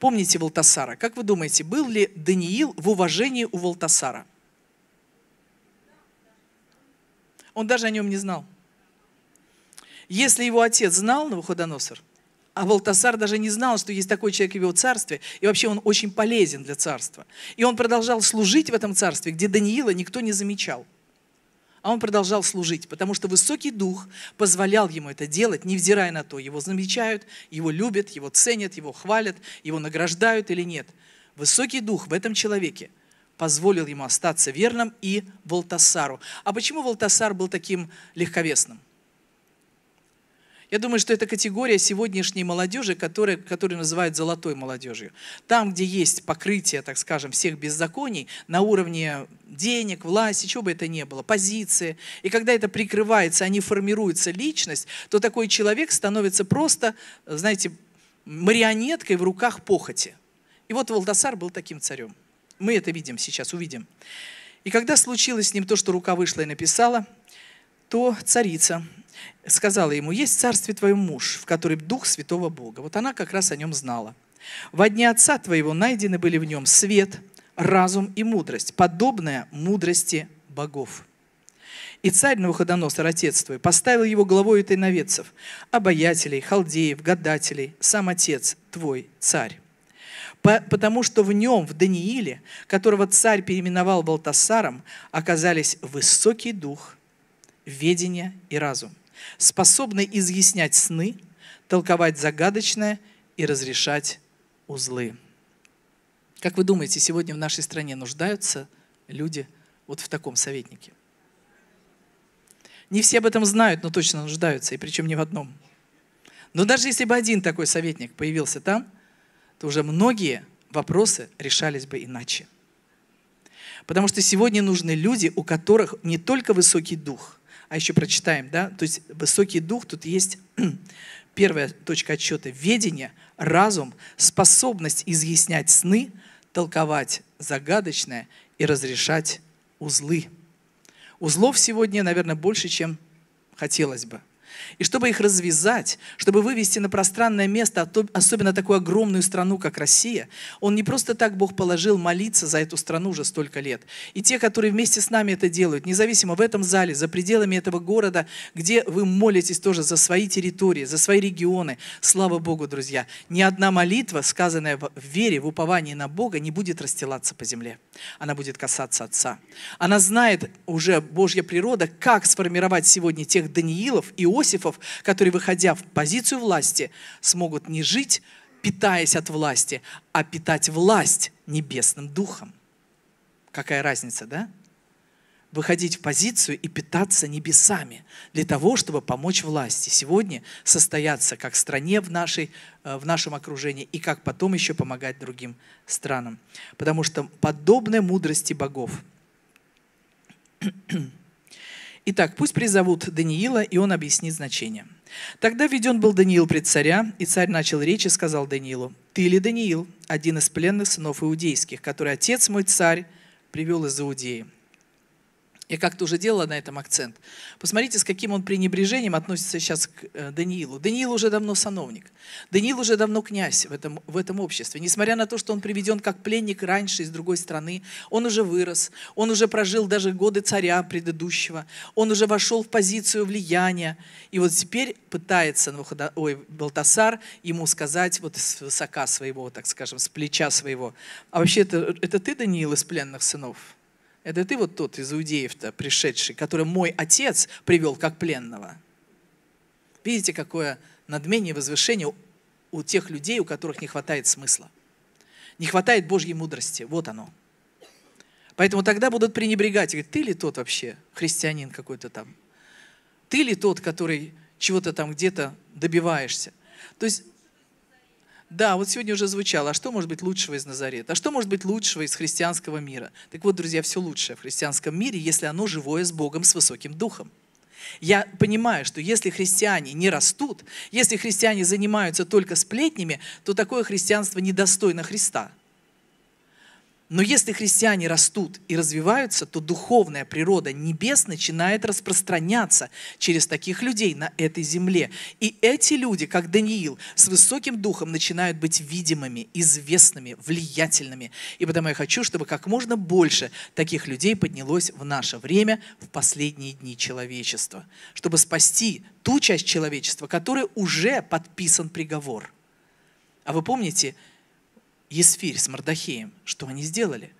Помните Волтасара? Как вы думаете, был ли Даниил в уважении у Волтасара? – Он даже о нем не знал. Если его отец знал, Навуходоносор, а Валтасар даже не знал, что есть такой человек в его царстве, и вообще он очень полезен для царства. И он продолжал служить в этом царстве, где Даниила никто не замечал. А он продолжал служить, потому что высокий дух позволял ему это делать, невзирая на то, его замечают, его любят, его ценят, его хвалят, его награждают или нет. Высокий дух в этом человеке – позволил ему остаться верным и Волтасару. А почему Волтасар был таким легковесным? Я думаю, что это категория сегодняшней молодежи, которая, которую называют золотой молодежью. Там, где есть покрытие, так скажем, всех беззаконий на уровне денег, власти, чего бы это ни было, позиции. И когда это прикрывается, они формируются личность, то такой человек становится просто, знаете, марионеткой в руках похоти. И вот Валдасар был таким царем. Мы это видим сейчас, увидим. И когда случилось с ним то, что рука вышла и написала, то царица сказала ему, есть в царстве твоем муж, в котором Дух Святого Бога. Вот она как раз о нем знала. Во дне отца твоего найдены были в нем свет, разум и мудрость, подобная мудрости богов. И царь Навуходоносор, отец твой, поставил его главой этой наветцев, обаятелей, халдеев, гадателей, сам отец твой, царь потому что в нем, в Данииле, которого царь переименовал Балтасаром, оказались высокий дух, ведение и разум, способный изъяснять сны, толковать загадочное и разрешать узлы. Как вы думаете, сегодня в нашей стране нуждаются люди вот в таком советнике? Не все об этом знают, но точно нуждаются, и причем не в одном. Но даже если бы один такой советник появился там – то уже многие вопросы решались бы иначе. Потому что сегодня нужны люди, у которых не только высокий дух, а еще прочитаем, да, то есть высокий дух, тут есть первая точка отсчета – ведение, разум, способность изъяснять сны, толковать загадочное и разрешать узлы. Узлов сегодня, наверное, больше, чем хотелось бы – и чтобы их развязать, чтобы вывести на пространное место, а особенно такую огромную страну, как Россия, он не просто так Бог положил молиться за эту страну уже столько лет. И те, которые вместе с нами это делают, независимо в этом зале, за пределами этого города, где вы молитесь тоже за свои территории, за свои регионы, слава Богу, друзья, ни одна молитва, сказанная в вере, в уповании на Бога, не будет расстилаться по земле. Она будет касаться Отца. Она знает уже Божья природа, как сформировать сегодня тех Даниилов и Иосифов, Иосифов, которые, выходя в позицию власти, смогут не жить, питаясь от власти, а питать власть небесным духом. Какая разница, да? Выходить в позицию и питаться небесами для того, чтобы помочь власти сегодня состояться как стране в, нашей, э, в нашем окружении и как потом еще помогать другим странам. Потому что подобной мудрости богов – Итак, пусть призовут Даниила, и он объяснит значение. Тогда введен был Даниил пред царя, и царь начал речь и сказал Даниилу, «Ты ли Даниил, один из пленных сынов иудейских, который отец мой царь привел из Иудеи?» Я как-то уже делала на этом акцент. Посмотрите, с каким он пренебрежением относится сейчас к э, Даниилу. Даниил уже давно сановник. Даниил уже давно князь в этом, в этом обществе. Несмотря на то, что он приведен как пленник раньше из другой страны, он уже вырос, он уже прожил даже годы царя предыдущего, он уже вошел в позицию влияния. И вот теперь пытается Навуходо... Ой, Балтасар ему сказать вот с высока своего, так скажем, с плеча своего. А вообще это, это ты, Даниил, из пленных сынов? Это ты вот тот из иудеев-то пришедший, который мой отец привел как пленного. Видите, какое надмение возвышение у тех людей, у которых не хватает смысла. Не хватает Божьей мудрости. Вот оно. Поэтому тогда будут пренебрегать. говорят, ты ли тот вообще, христианин какой-то там? Ты ли тот, который чего-то там где-то добиваешься? То есть да, вот сегодня уже звучало, а что может быть лучшего из Назарета? А что может быть лучшего из христианского мира? Так вот, друзья, все лучшее в христианском мире, если оно живое с Богом, с высоким духом. Я понимаю, что если христиане не растут, если христиане занимаются только сплетнями, то такое христианство недостойно Христа – но если христиане растут и развиваются, то духовная природа небес начинает распространяться через таких людей на этой земле. И эти люди, как Даниил, с высоким духом начинают быть видимыми, известными, влиятельными. И потому я хочу, чтобы как можно больше таких людей поднялось в наше время, в последние дни человечества, чтобы спасти ту часть человечества, которой уже подписан приговор. А вы помните, Есфирь с Мардахеем, что они сделали?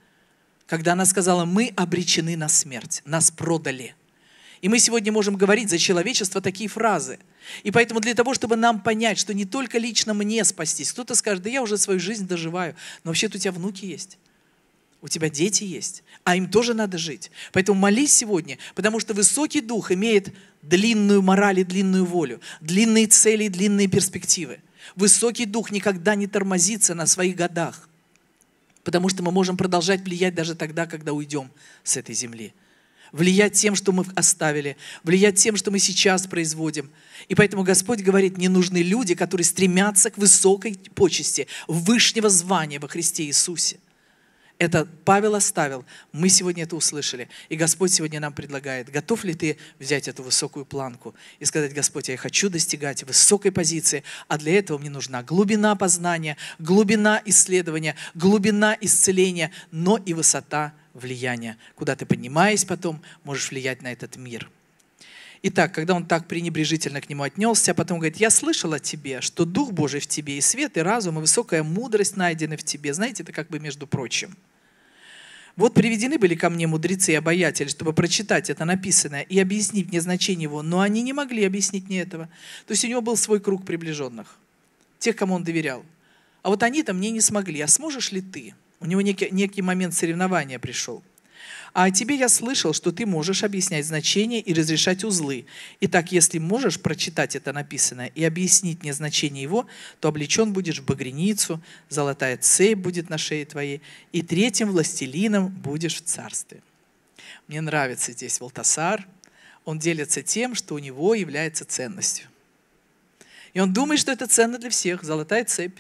Когда она сказала, мы обречены на смерть, нас продали. И мы сегодня можем говорить за человечество такие фразы. И поэтому для того, чтобы нам понять, что не только лично мне спастись, кто-то скажет, да я уже свою жизнь доживаю, но вообще-то у тебя внуки есть. У тебя дети есть, а им тоже надо жить. Поэтому молись сегодня, потому что высокий дух имеет длинную мораль и длинную волю, длинные цели и длинные перспективы. Высокий дух никогда не тормозится на своих годах, потому что мы можем продолжать влиять даже тогда, когда уйдем с этой земли. Влиять тем, что мы оставили, влиять тем, что мы сейчас производим. И поэтому Господь говорит, не нужны люди, которые стремятся к высокой почести, высшего звания во Христе Иисусе. Это Павел оставил. Мы сегодня это услышали. И Господь сегодня нам предлагает, готов ли ты взять эту высокую планку и сказать, Господь, я хочу достигать высокой позиции, а для этого мне нужна глубина познания, глубина исследования, глубина исцеления, но и высота влияния. Куда ты поднимаясь потом, можешь влиять на этот мир. Итак, когда он так пренебрежительно к нему отнесся, а потом говорит, я слышал о тебе, что Дух Божий в тебе, и свет, и разум, и высокая мудрость найдены в тебе. Знаете, это как бы между прочим. Вот приведены были ко мне мудрецы и обаятели, чтобы прочитать это написанное и объяснить мне значение его, но они не могли объяснить мне этого. То есть у него был свой круг приближенных, тех, кому он доверял. А вот они-то мне не смогли. А сможешь ли ты? У него некий, некий момент соревнования пришел – а о тебе я слышал, что ты можешь объяснять значения и разрешать узлы. Итак, если можешь прочитать это написанное и объяснить мне значение его, то облечен будешь в багряницу, золотая цепь будет на шее твоей, и третьим властелином будешь в царстве». Мне нравится здесь Волтасар. Он делится тем, что у него является ценностью. И он думает, что это ценно для всех. Золотая цепь.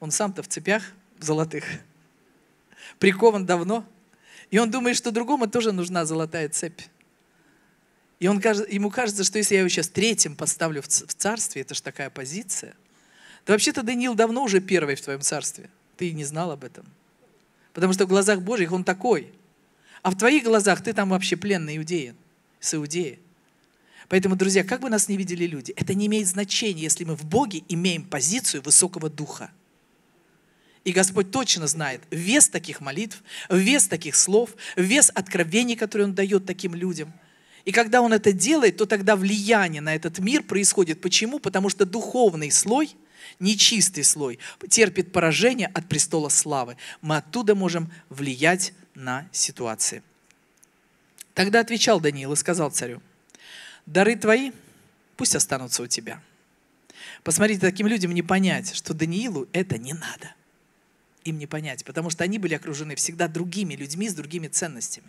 Он сам-то в цепях золотых. Прикован давно – и он думает, что другому тоже нужна золотая цепь. И он, ему кажется, что если я его сейчас третьим поставлю в царстве, это же такая позиция. Да вообще-то Даниил давно уже первый в твоем царстве. Ты не знал об этом. Потому что в глазах Божьих он такой. А в твоих глазах ты там вообще пленный иудеин, с Иудеи. Поэтому, друзья, как бы нас не видели люди, это не имеет значения, если мы в Боге имеем позицию высокого духа. И Господь точно знает вес таких молитв, вес таких слов, вес откровений, которые Он дает таким людям. И когда Он это делает, то тогда влияние на этот мир происходит. Почему? Потому что духовный слой, нечистый слой, терпит поражение от престола славы. Мы оттуда можем влиять на ситуации. Тогда отвечал Даниил и сказал царю, «Дары твои пусть останутся у тебя». Посмотрите, таким людям не понять, что Даниилу это не надо – им не понять, потому что они были окружены всегда другими людьми с другими ценностями.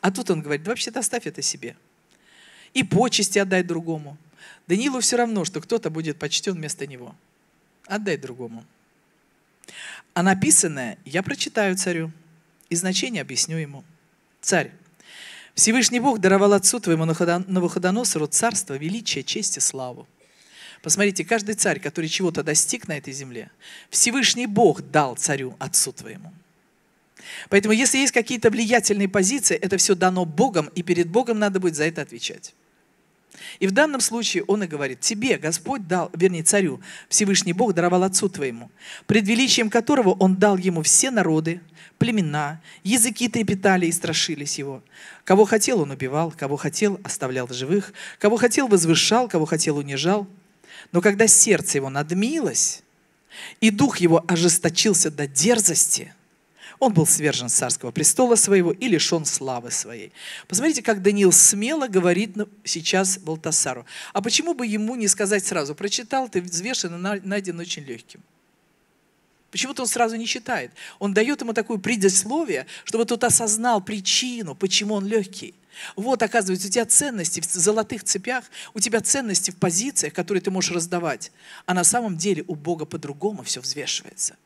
А тут он говорит, да вообще-то оставь это себе. И почести отдай другому. Даниилу все равно, что кто-то будет почтен вместо него. Отдай другому. А написанное я прочитаю царю и значение объясню ему. Царь, Всевышний Бог даровал отцу твоему Навуходоносору царство, величие, честь и славу. Посмотрите, каждый царь, который чего-то достиг на этой земле, Всевышний Бог дал царю, отцу твоему. Поэтому, если есть какие-то влиятельные позиции, это все дано Богом, и перед Богом надо будет за это отвечать. И в данном случае он и говорит, тебе Господь дал, вернее, царю, Всевышний Бог даровал отцу твоему, пред величием которого он дал ему все народы, племена, языки трепетали и страшились его. Кого хотел, он убивал, кого хотел, оставлял живых, кого хотел, возвышал, кого хотел, унижал – но когда сердце его надмилось, и дух его ожесточился до дерзости, он был свержен с царского престола своего и лишен славы своей. Посмотрите, как Даниил смело говорит сейчас Балтасару. А почему бы ему не сказать сразу, прочитал ты взвешен и найден очень легким? Почему-то он сразу не читает. Он дает ему такое предисловие, чтобы тот осознал причину, почему он легкий. Вот, оказывается, у тебя ценности в золотых цепях, у тебя ценности в позициях, которые ты можешь раздавать. А на самом деле у Бога по-другому все взвешивается.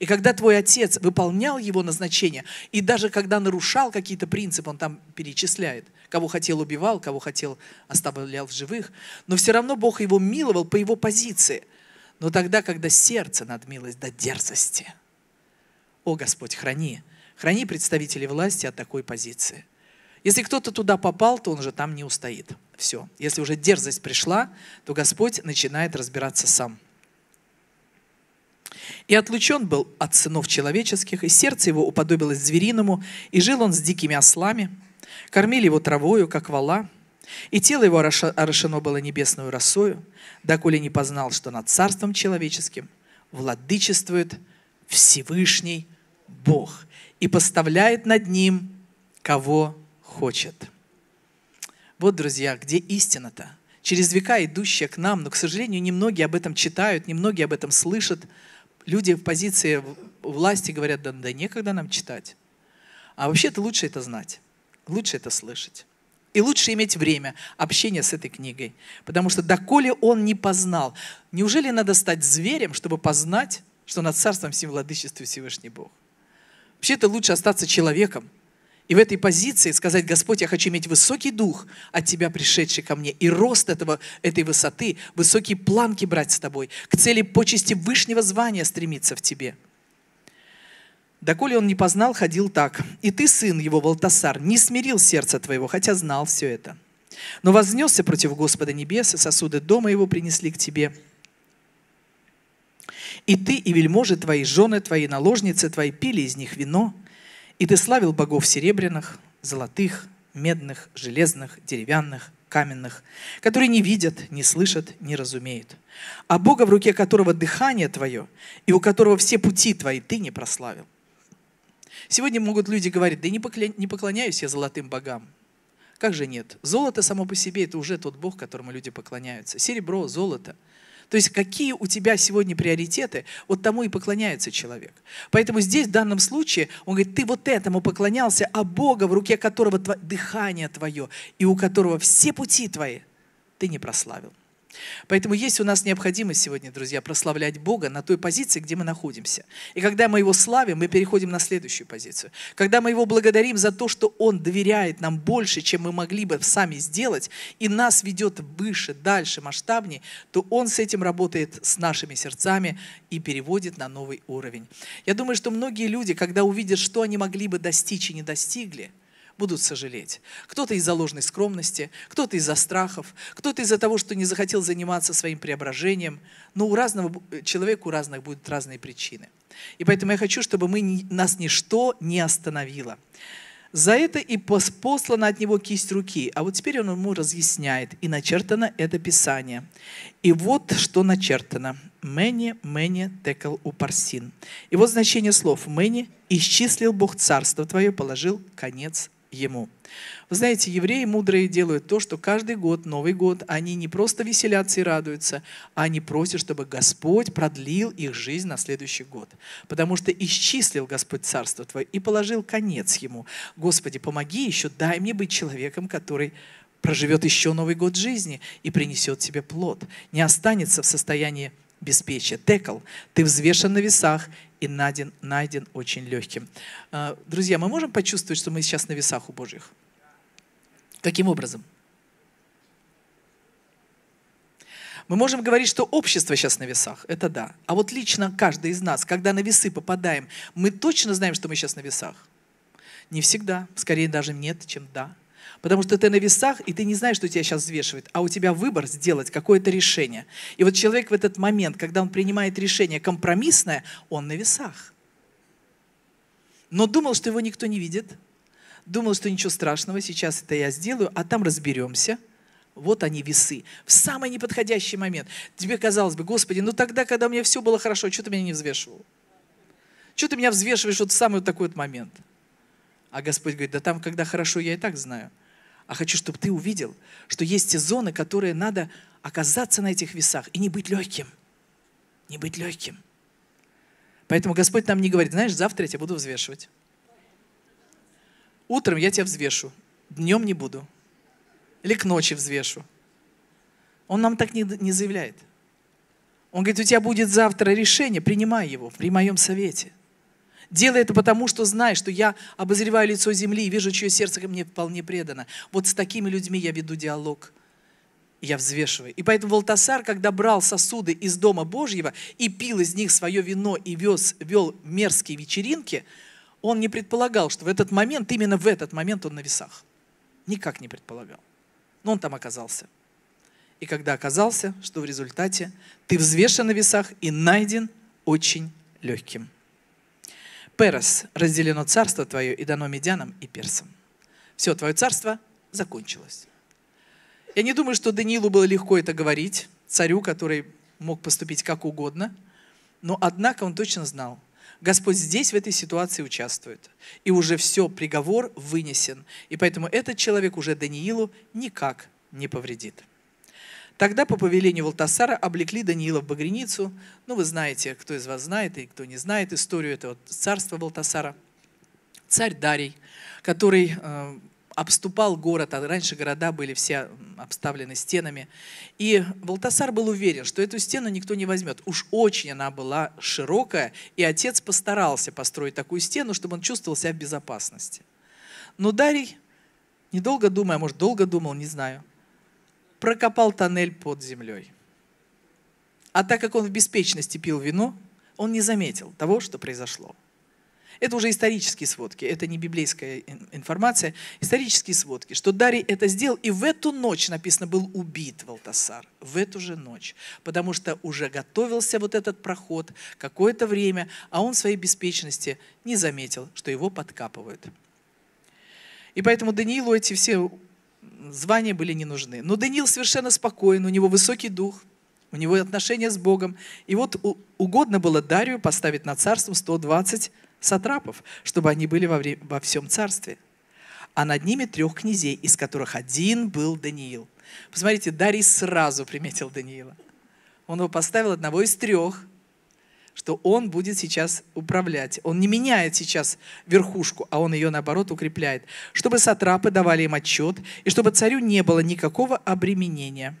И когда твой отец выполнял его назначение, и даже когда нарушал какие-то принципы, он там перечисляет, кого хотел убивал, кого хотел оставлял в живых, но все равно Бог его миловал по его позиции. Но тогда, когда сердце надмилось до дерзости. О, Господь, храни, храни представителей власти от такой позиции. Если кто-то туда попал, то он же там не устоит. Все. Если уже дерзость пришла, то Господь начинает разбираться сам. И отлучен был от сынов человеческих, и сердце его уподобилось звериному, и жил он с дикими ослами, кормили его травою, как вала, и тело его орошено было небесную росою, доколе не познал, что над царством человеческим владычествует Всевышний Бог и поставляет над ним кого хочет. Вот, друзья, где истина-то? Через века идущая к нам, но, к сожалению, немногие об этом читают, немногие об этом слышат. Люди в позиции власти говорят, да, да некогда нам читать. А вообще-то лучше это знать, лучше это слышать. И лучше иметь время общения с этой книгой. Потому что доколе он не познал. Неужели надо стать зверем, чтобы познать, что над царством всем владычествует Всевышний Бог? Вообще-то лучше остаться человеком, и в этой позиции сказать, Господь, я хочу иметь высокий дух от Тебя, пришедший ко мне, и рост этого, этой высоты, высокие планки брать с Тобой, к цели почести вышнего звания стремиться в Тебе. Доколе он не познал, ходил так. И ты, сын его, Валтасар, не смирил сердце твоего, хотя знал все это. Но вознесся против Господа небес, и сосуды дома его принесли к тебе. И ты, и вельможи твои, жены твои, наложницы твои пили из них вино, и ты славил богов серебряных, золотых, медных, железных, деревянных, каменных, которые не видят, не слышат, не разумеют. А Бога, в руке которого дыхание твое, и у которого все пути твои, ты не прославил. Сегодня могут люди говорить, да не поклоняюсь я золотым богам. Как же нет? Золото само по себе – это уже тот Бог, которому люди поклоняются. Серебро, золото – то есть какие у тебя сегодня приоритеты, вот тому и поклоняется человек. Поэтому здесь в данном случае он говорит, ты вот этому поклонялся, а Бога, в руке которого тво... дыхание твое, и у которого все пути твои, ты не прославил. Поэтому есть у нас необходимость сегодня, друзья, прославлять Бога на той позиции, где мы находимся. И когда мы Его славим, мы переходим на следующую позицию. Когда мы Его благодарим за то, что Он доверяет нам больше, чем мы могли бы сами сделать, и нас ведет выше, дальше, масштабнее, то Он с этим работает с нашими сердцами и переводит на новый уровень. Я думаю, что многие люди, когда увидят, что они могли бы достичь и не достигли – будут сожалеть. Кто-то из-за ложной скромности, кто-то из-за страхов, кто-то из-за того, что не захотел заниматься своим преображением. Но у разного э, человека, у разных будут разные причины. И поэтому я хочу, чтобы мы, нас ничто не остановило. За это и послана от него кисть руки. А вот теперь он ему разъясняет. И начертано это Писание. И вот что начертано. «Мэни, мэни, текал у парсин». И вот значение слов «мэни» – «исчислил Бог царство твое, положил конец ему. Вы знаете, евреи мудрые делают то, что каждый год, Новый год, они не просто веселятся и радуются, а они просят, чтобы Господь продлил их жизнь на следующий год. Потому что исчислил Господь Царство Твое и положил конец ему. Господи, помоги еще, дай мне быть человеком, который проживет еще Новый год жизни и принесет себе плод. Не останется в состоянии беспечия. Декл, ты взвешен на весах и найден, найден очень легким. А, друзья, мы можем почувствовать, что мы сейчас на весах у Божьих? Каким образом? Мы можем говорить, что общество сейчас на весах, это да. А вот лично каждый из нас, когда на весы попадаем, мы точно знаем, что мы сейчас на весах. Не всегда, скорее даже нет, чем да. Потому что ты на весах, и ты не знаешь, что тебя сейчас взвешивает, а у тебя выбор сделать какое-то решение. И вот человек в этот момент, когда он принимает решение компромиссное, он на весах. Но думал, что его никто не видит, думал, что ничего страшного, сейчас это я сделаю, а там разберемся. Вот они весы. В самый неподходящий момент. Тебе казалось бы, Господи, ну тогда, когда у меня все было хорошо, что ты меня не взвешивал? Что ты меня взвешиваешь вот в самый вот такой вот момент? А Господь говорит, да там, когда хорошо, я и так знаю а хочу, чтобы ты увидел, что есть те зоны, которые надо оказаться на этих весах и не быть легким. Не быть легким. Поэтому Господь нам не говорит, знаешь, завтра я тебя буду взвешивать. Утром я тебя взвешу, днем не буду. Или к ночи взвешу. Он нам так не, не заявляет. Он говорит, у тебя будет завтра решение, принимай его при моем совете. Делай это потому, что знай, что я обозреваю лицо земли и вижу, чье сердце ко мне вполне предано. Вот с такими людьми я веду диалог. Я взвешиваю. И поэтому Волтасар, когда брал сосуды из Дома Божьего и пил из них свое вино и вез, вел мерзкие вечеринки, он не предполагал, что в этот момент, именно в этот момент он на весах. Никак не предполагал. Но он там оказался. И когда оказался, что в результате ты взвешен на весах и найден очень легким. Перос разделено царство твое и дано медянам и персам. Все, твое царство закончилось. Я не думаю, что Даниилу было легко это говорить, царю, который мог поступить как угодно, но однако он точно знал, Господь здесь в этой ситуации участвует. И уже все, приговор вынесен. И поэтому этот человек уже Даниилу никак не повредит. Тогда по повелению Валтасара облекли Даниила в багряницу. Ну, вы знаете, кто из вас знает и кто не знает историю этого царства Валтасара. Царь Дарий, который э, обступал город, а раньше города были все обставлены стенами. И Валтасар был уверен, что эту стену никто не возьмет. Уж очень она была широкая, и отец постарался построить такую стену, чтобы он чувствовал себя в безопасности. Но Дарий, недолго думая, может, долго думал, не знаю, прокопал тоннель под землей. А так как он в беспечности пил вино, он не заметил того, что произошло. Это уже исторические сводки, это не библейская информация. Исторические сводки, что Дарий это сделал, и в эту ночь, написано, был убит Валтасар. В эту же ночь. Потому что уже готовился вот этот проход какое-то время, а он в своей беспечности не заметил, что его подкапывают. И поэтому Даниилу эти все звания были не нужны. Но Даниил совершенно спокоен, у него высокий дух, у него отношения с Богом. И вот угодно было Дарию поставить на царством 120 сатрапов, чтобы они были во, время, во всем царстве. А над ними трех князей, из которых один был Даниил. Посмотрите, Дарий сразу приметил Даниила. Он его поставил одного из трех – что он будет сейчас управлять. Он не меняет сейчас верхушку, а он ее, наоборот, укрепляет. Чтобы сатрапы давали им отчет, и чтобы царю не было никакого обременения.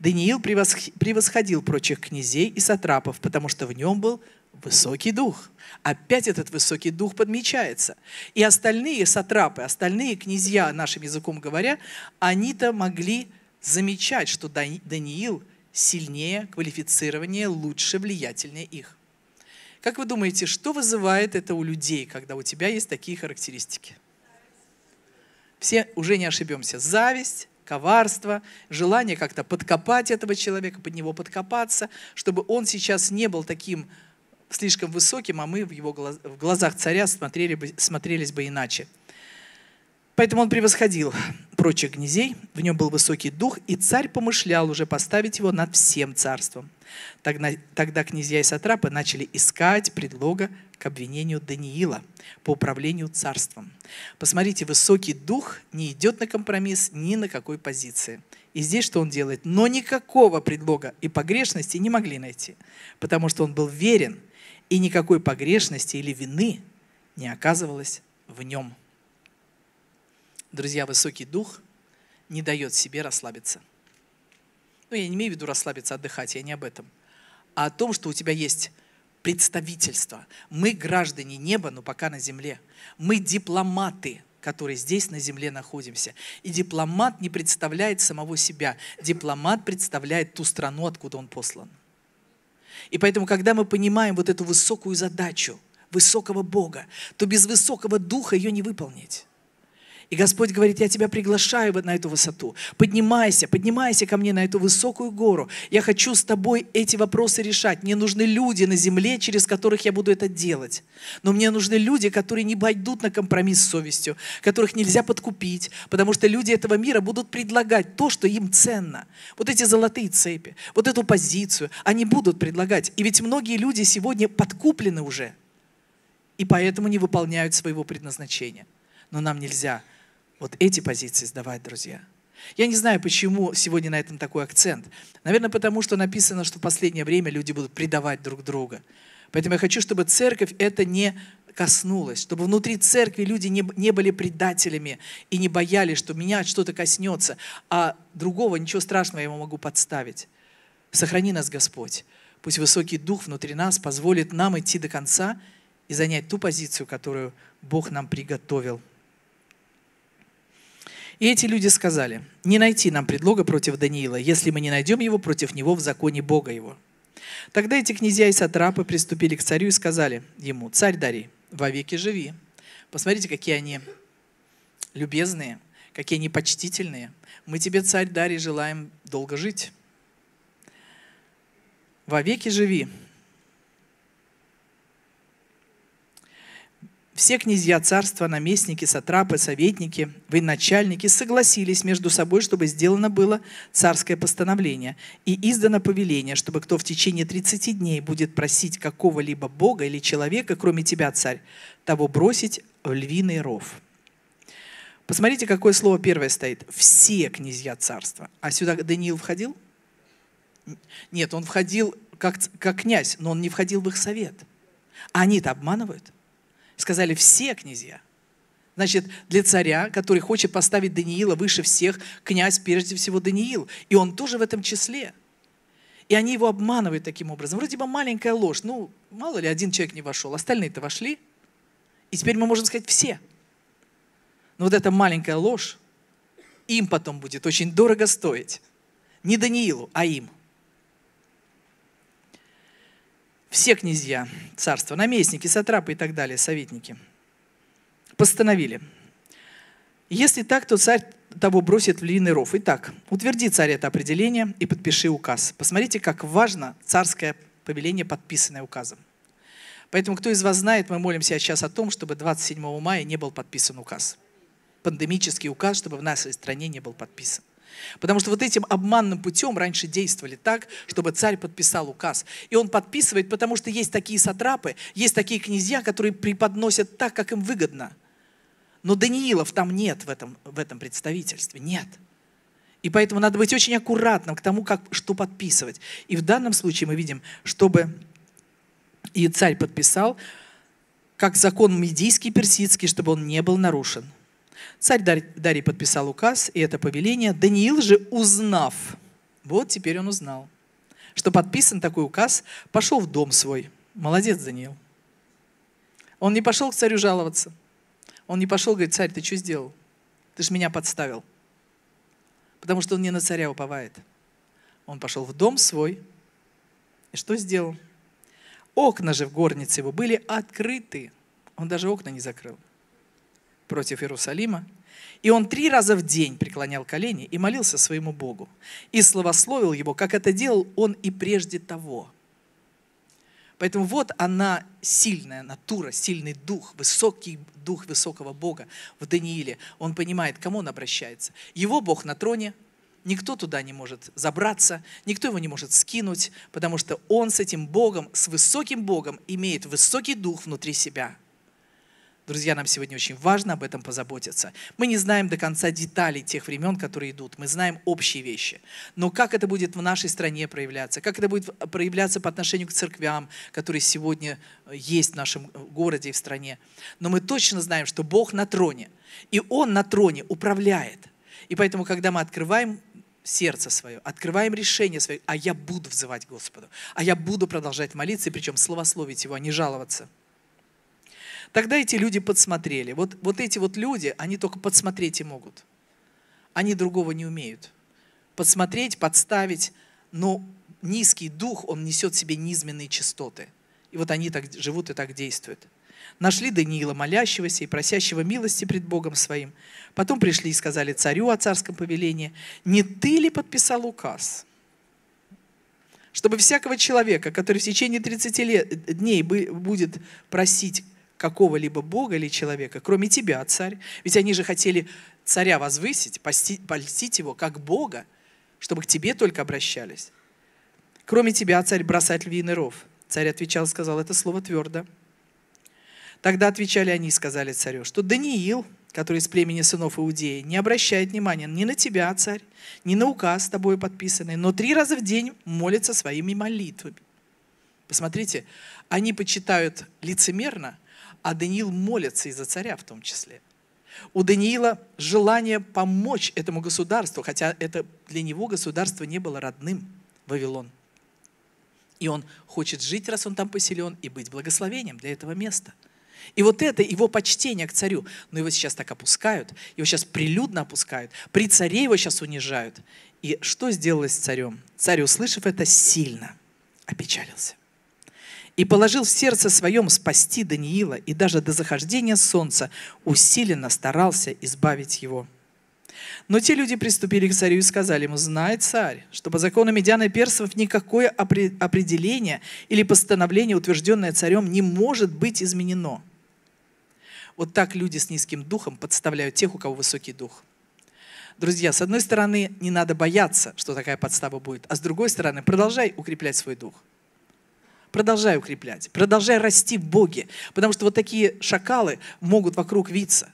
Даниил превосходил прочих князей и сатрапов, потому что в нем был высокий дух. Опять этот высокий дух подмечается. И остальные сатрапы, остальные князья, нашим языком говоря, они-то могли замечать, что Даниил сильнее, квалифицированнее, лучше, влиятельнее их. Как вы думаете, что вызывает это у людей, когда у тебя есть такие характеристики? Все уже не ошибемся. Зависть, коварство, желание как-то подкопать этого человека, под него подкопаться, чтобы он сейчас не был таким слишком высоким, а мы в, его глаз, в глазах царя смотрели бы, смотрелись бы иначе. Поэтому он превосходил прочих князей, в нем был высокий дух, и царь помышлял уже поставить его над всем царством. Тогда, тогда князья и сатрапы начали искать предлога к обвинению Даниила по управлению царством. Посмотрите, высокий дух не идет на компромисс ни на какой позиции. И здесь что он делает? Но никакого предлога и погрешности не могли найти, потому что он был верен, и никакой погрешности или вины не оказывалось в нем. Друзья, высокий дух не дает себе расслабиться. Ну, я не имею в виду расслабиться, отдыхать, я не об этом. А о том, что у тебя есть представительство. Мы граждане неба, но пока на земле. Мы дипломаты, которые здесь на земле находимся. И дипломат не представляет самого себя. Дипломат представляет ту страну, откуда он послан. И поэтому, когда мы понимаем вот эту высокую задачу высокого Бога, то без высокого духа ее не выполнить. И Господь говорит, я тебя приглашаю на эту высоту. Поднимайся, поднимайся ко мне на эту высокую гору. Я хочу с тобой эти вопросы решать. Мне нужны люди на земле, через которых я буду это делать. Но мне нужны люди, которые не пойдут на компромисс с совестью, которых нельзя подкупить, потому что люди этого мира будут предлагать то, что им ценно. Вот эти золотые цепи, вот эту позицию, они будут предлагать. И ведь многие люди сегодня подкуплены уже, и поэтому не выполняют своего предназначения. Но нам нельзя вот эти позиции сдавать, друзья. Я не знаю, почему сегодня на этом такой акцент. Наверное, потому что написано, что в последнее время люди будут предавать друг друга. Поэтому я хочу, чтобы церковь это не коснулась, чтобы внутри церкви люди не, не были предателями и не боялись, что меня что-то коснется, а другого ничего страшного я ему могу подставить. Сохрани нас, Господь. Пусть высокий дух внутри нас позволит нам идти до конца и занять ту позицию, которую Бог нам приготовил. И эти люди сказали, не найти нам предлога против Даниила, если мы не найдем его против него в законе Бога его. Тогда эти князья и сатрапы приступили к царю и сказали ему, «Царь Дарий, вовеки живи». Посмотрите, какие они любезные, какие они почтительные. Мы тебе, царь Дарий, желаем долго жить. «Вовеки живи, Все князья царства, наместники, сатрапы, советники, военачальники согласились между собой, чтобы сделано было царское постановление и издано повеление, чтобы кто в течение 30 дней будет просить какого-либо бога или человека, кроме тебя, царь, того бросить в львиный ров». Посмотрите, какое слово первое стоит. «Все князья царства». А сюда Даниил входил? Нет, он входил как, как князь, но он не входил в их совет. А они-то обманывают. Сказали все князья. Значит, для царя, который хочет поставить Даниила выше всех, князь прежде всего Даниил. И он тоже в этом числе. И они его обманывают таким образом. Вроде бы маленькая ложь. Ну, мало ли, один человек не вошел, остальные-то вошли. И теперь мы можем сказать все. Но вот эта маленькая ложь им потом будет очень дорого стоить. Не Даниилу, а им – все князья царства, наместники, сатрапы и так далее, советники, постановили, если так, то царь того бросит в львиный ров. Итак, утверди царь это определение и подпиши указ. Посмотрите, как важно царское повеление, подписанное указом. Поэтому, кто из вас знает, мы молимся сейчас о том, чтобы 27 мая не был подписан указ. Пандемический указ, чтобы в нашей стране не был подписан. Потому что вот этим обманным путем раньше действовали так, чтобы царь подписал указ. И он подписывает, потому что есть такие сатрапы, есть такие князья, которые преподносят так, как им выгодно. Но Даниилов там нет в этом, в этом представительстве, нет. И поэтому надо быть очень аккуратным к тому, как, что подписывать. И в данном случае мы видим, чтобы и царь подписал, как закон медийский персидский, чтобы он не был нарушен. Царь Дарий подписал указ, и это повеление. Даниил же, узнав, вот теперь он узнал, что подписан такой указ, пошел в дом свой. Молодец, Даниил. Он не пошел к царю жаловаться. Он не пошел, говорит, царь, ты что сделал? Ты же меня подставил. Потому что он не на царя уповает. Он пошел в дом свой. И что сделал? Окна же в горнице его были открыты. Он даже окна не закрыл против Иерусалима, и он три раза в день преклонял колени и молился своему Богу, и славословил его, как это делал он и прежде того. Поэтому вот она сильная натура, сильный дух, высокий дух высокого Бога в Данииле. Он понимает, к кому он обращается. Его Бог на троне, никто туда не может забраться, никто его не может скинуть, потому что он с этим Богом, с высоким Богом имеет высокий дух внутри себя – Друзья, нам сегодня очень важно об этом позаботиться. Мы не знаем до конца деталей тех времен, которые идут. Мы знаем общие вещи. Но как это будет в нашей стране проявляться? Как это будет проявляться по отношению к церквям, которые сегодня э, есть в нашем э, городе и в стране? Но мы точно знаем, что Бог на троне. И Он на троне управляет. И поэтому, когда мы открываем сердце свое, открываем решение свое, а я буду взывать Господу, а я буду продолжать молиться, причем словословить Его, а не жаловаться – Тогда эти люди подсмотрели. Вот, вот эти вот люди, они только подсмотреть и могут. Они другого не умеют. Подсмотреть, подставить, но низкий дух, он несет в себе низменные частоты. И вот они так живут и так действуют. Нашли Даниила, молящегося и просящего милости пред Богом своим. Потом пришли и сказали царю о царском повелении, не ты ли подписал указ? чтобы всякого человека, который в течение 30 лет, дней будет просить какого-либо бога или человека, кроме тебя, царь. Ведь они же хотели царя возвысить, польстить его как бога, чтобы к тебе только обращались. Кроме тебя, царь, бросать львиный ров. Царь отвечал, сказал это слово твердо. Тогда отвечали они и сказали царю, что Даниил, который из племени сынов Иудеи, не обращает внимания ни на тебя, царь, ни на указ с тобой подписанный, но три раза в день молится своими молитвами. Посмотрите, они почитают лицемерно а Даниил молится из-за царя в том числе. У Даниила желание помочь этому государству, хотя это для него государство не было родным, Вавилон. И он хочет жить, раз он там поселен, и быть благословением для этого места. И вот это его почтение к царю. Но его сейчас так опускают, его сейчас прилюдно опускают, при царе его сейчас унижают. И что сделалось с царем? Царь, услышав это, сильно опечалился и положил в сердце своем спасти Даниила, и даже до захождения солнца усиленно старался избавить его. Но те люди приступили к царю и сказали ему, «Знай, царь, что по закону Медиана и Персов никакое определение или постановление, утвержденное царем, не может быть изменено». Вот так люди с низким духом подставляют тех, у кого высокий дух. Друзья, с одной стороны, не надо бояться, что такая подстава будет, а с другой стороны, продолжай укреплять свой дух – Продолжай укреплять, продолжай расти в Боге, потому что вот такие шакалы могут вокруг виться.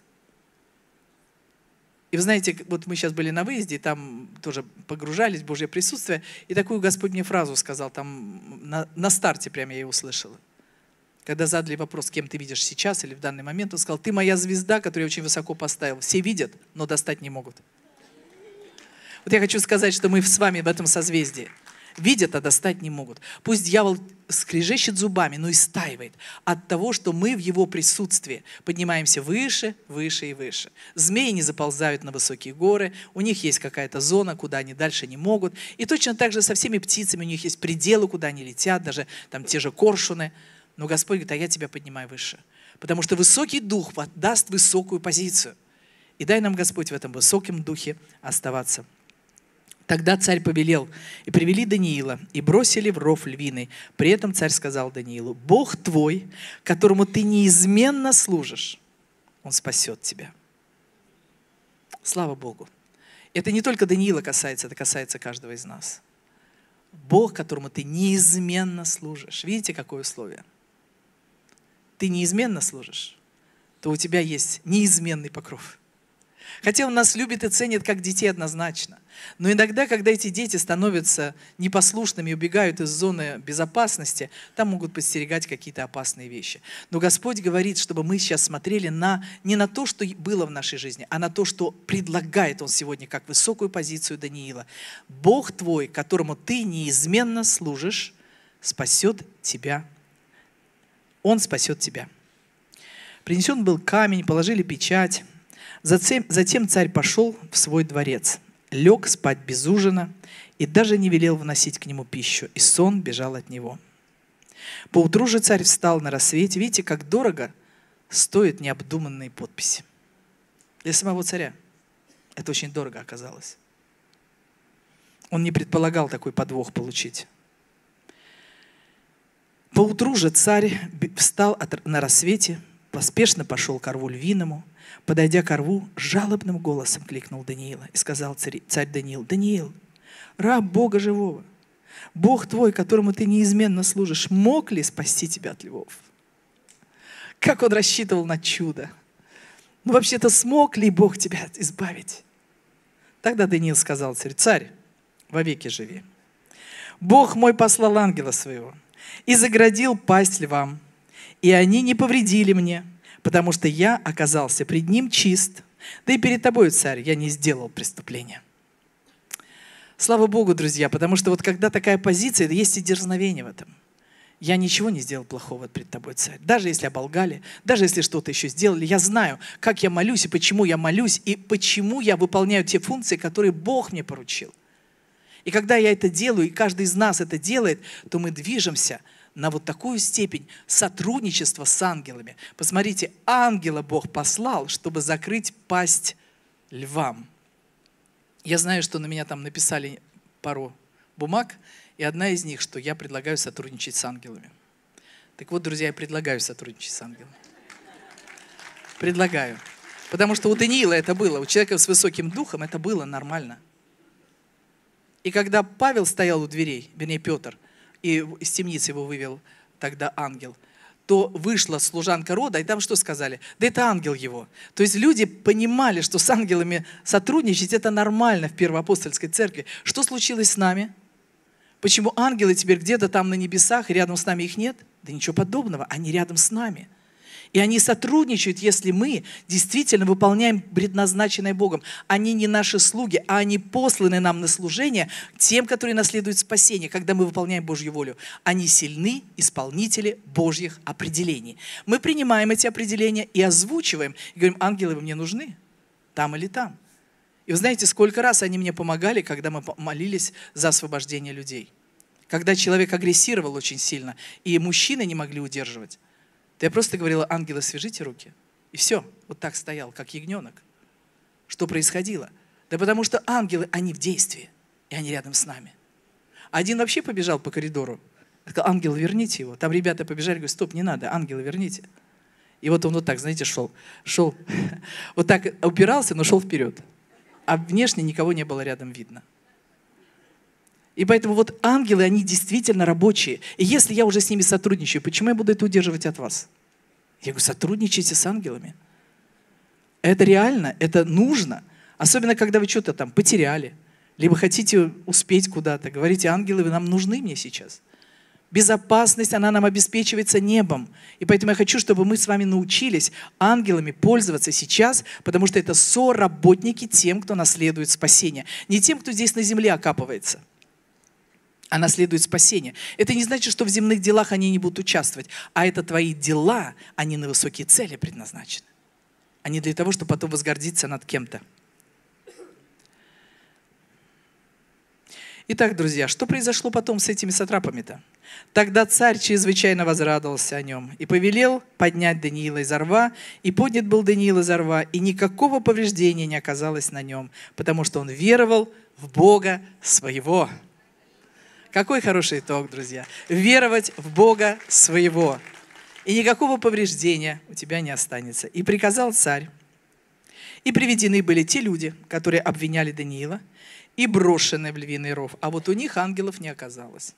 И вы знаете, вот мы сейчас были на выезде, и там тоже погружались в Божье присутствие, и такую Господь мне фразу сказал, там на, на старте прямо я ее услышала. Когда задали вопрос, кем ты видишь сейчас или в данный момент, он сказал, ты моя звезда, которую я очень высоко поставил. Все видят, но достать не могут. Вот я хочу сказать, что мы с вами в этом созвездии видят, а достать не могут. Пусть дьявол скрежещет зубами, но истаивает от того, что мы в его присутствии поднимаемся выше, выше и выше. Змеи не заползают на высокие горы, у них есть какая-то зона, куда они дальше не могут. И точно так же со всеми птицами у них есть пределы, куда они летят, даже там те же коршуны. Но Господь говорит, а я тебя поднимаю выше. Потому что высокий дух даст высокую позицию. И дай нам, Господь, в этом высоком духе оставаться. Тогда царь повелел, и привели Даниила, и бросили в ров львиный. При этом царь сказал Даниилу, «Бог твой, которому ты неизменно служишь, он спасет тебя». Слава Богу! Это не только Даниила касается, это касается каждого из нас. Бог, которому ты неизменно служишь. Видите, какое условие? Ты неизменно служишь, то у тебя есть неизменный покров – Хотя он нас любит и ценит как детей однозначно. Но иногда, когда эти дети становятся непослушными, убегают из зоны безопасности, там могут подстерегать какие-то опасные вещи. Но Господь говорит, чтобы мы сейчас смотрели на, не на то, что было в нашей жизни, а на то, что предлагает Он сегодня как высокую позицию Даниила. Бог твой, которому ты неизменно служишь, спасет тебя. Он спасет тебя. Принесен был камень, положили печать, Затем царь пошел в свой дворец, лег спать без ужина и даже не велел вносить к нему пищу, и сон бежал от него. Поутру же царь встал на рассвете. Видите, как дорого стоят необдуманные подписи. Для самого царя это очень дорого оказалось. Он не предполагал такой подвох получить. Поутру же царь встал на рассвете, поспешно пошел к рву львиному. Подойдя к рву, жалобным голосом кликнул Даниила и сказал царь, царь Даниил, «Даниил, раб Бога живого, Бог твой, которому ты неизменно служишь, мог ли спасти тебя от львов?» Как он рассчитывал на чудо! Ну, вообще-то, смог ли Бог тебя избавить? Тогда Даниил сказал царь, «Царь, вовеки живи. Бог мой послал ангела своего и заградил пасть львам, и они не повредили мне, потому что я оказался пред ним чист, да и перед тобой, царь, я не сделал преступления». Слава Богу, друзья, потому что вот когда такая позиция, есть и дерзновение в этом. Я ничего не сделал плохого пред тобой, царь. Даже если оболгали, даже если что-то еще сделали, я знаю, как я молюсь и почему я молюсь, и почему я выполняю те функции, которые Бог мне поручил. И когда я это делаю, и каждый из нас это делает, то мы движемся – на вот такую степень сотрудничества с ангелами. Посмотрите, ангела Бог послал, чтобы закрыть пасть львам. Я знаю, что на меня там написали пару бумаг, и одна из них, что я предлагаю сотрудничать с ангелами. Так вот, друзья, я предлагаю сотрудничать с ангелами. Предлагаю. Потому что у Даниила это было, у человека с высоким духом это было нормально. И когда Павел стоял у дверей, вернее, Петр – и из темницы его вывел тогда ангел, то вышла служанка рода, и там что сказали? Да это ангел его. То есть люди понимали, что с ангелами сотрудничать это нормально в первоапостольской церкви. Что случилось с нами? Почему ангелы теперь где-то там на небесах, и рядом с нами их нет? Да ничего подобного, они рядом с нами – и они сотрудничают, если мы действительно выполняем предназначенное Богом. Они не наши слуги, а они посланы нам на служение тем, которые наследуют спасение, когда мы выполняем Божью волю. Они сильны исполнители Божьих определений. Мы принимаем эти определения и озвучиваем. И говорим, ангелы, вы мне нужны? Там или там? И вы знаете, сколько раз они мне помогали, когда мы молились за освобождение людей. Когда человек агрессировал очень сильно, и мужчины не могли удерживать то я просто говорила, ангелы, свяжите руки. И все, вот так стоял, как ягненок. Что происходило? Да потому что ангелы, они в действии, и они рядом с нами. Один вообще побежал по коридору. сказал, ангел, верните его. Там ребята побежали, говорят, стоп, не надо, ангелы, верните. И вот он вот так, знаете, шел, шел, вот так упирался, но шел вперед. А внешне никого не было рядом видно. И поэтому вот ангелы, они действительно рабочие. И если я уже с ними сотрудничаю, почему я буду это удерживать от вас? Я говорю, сотрудничайте с ангелами. Это реально, это нужно. Особенно, когда вы что-то там потеряли, либо хотите успеть куда-то. Говорите, ангелы, вы нам нужны мне сейчас. Безопасность, она нам обеспечивается небом. И поэтому я хочу, чтобы мы с вами научились ангелами пользоваться сейчас, потому что это соработники тем, кто наследует спасение. Не тем, кто здесь на земле окапывается – она следует спасение. Это не значит, что в земных делах они не будут участвовать, а это твои дела, они на высокие цели предназначены. Они а для того, чтобы потом возгордиться над кем-то. Итак, друзья, что произошло потом с этими сатрапами-то? Тогда царь чрезвычайно возрадовался о нем и повелел поднять Даниила из орва, и поднят был Даниил из орва, и никакого повреждения не оказалось на нем, потому что он веровал в Бога своего. Какой хороший итог, друзья. Веровать в Бога своего. И никакого повреждения у тебя не останется. И приказал царь. И приведены были те люди, которые обвиняли Даниила, и брошены в львиный ров. А вот у них ангелов не оказалось.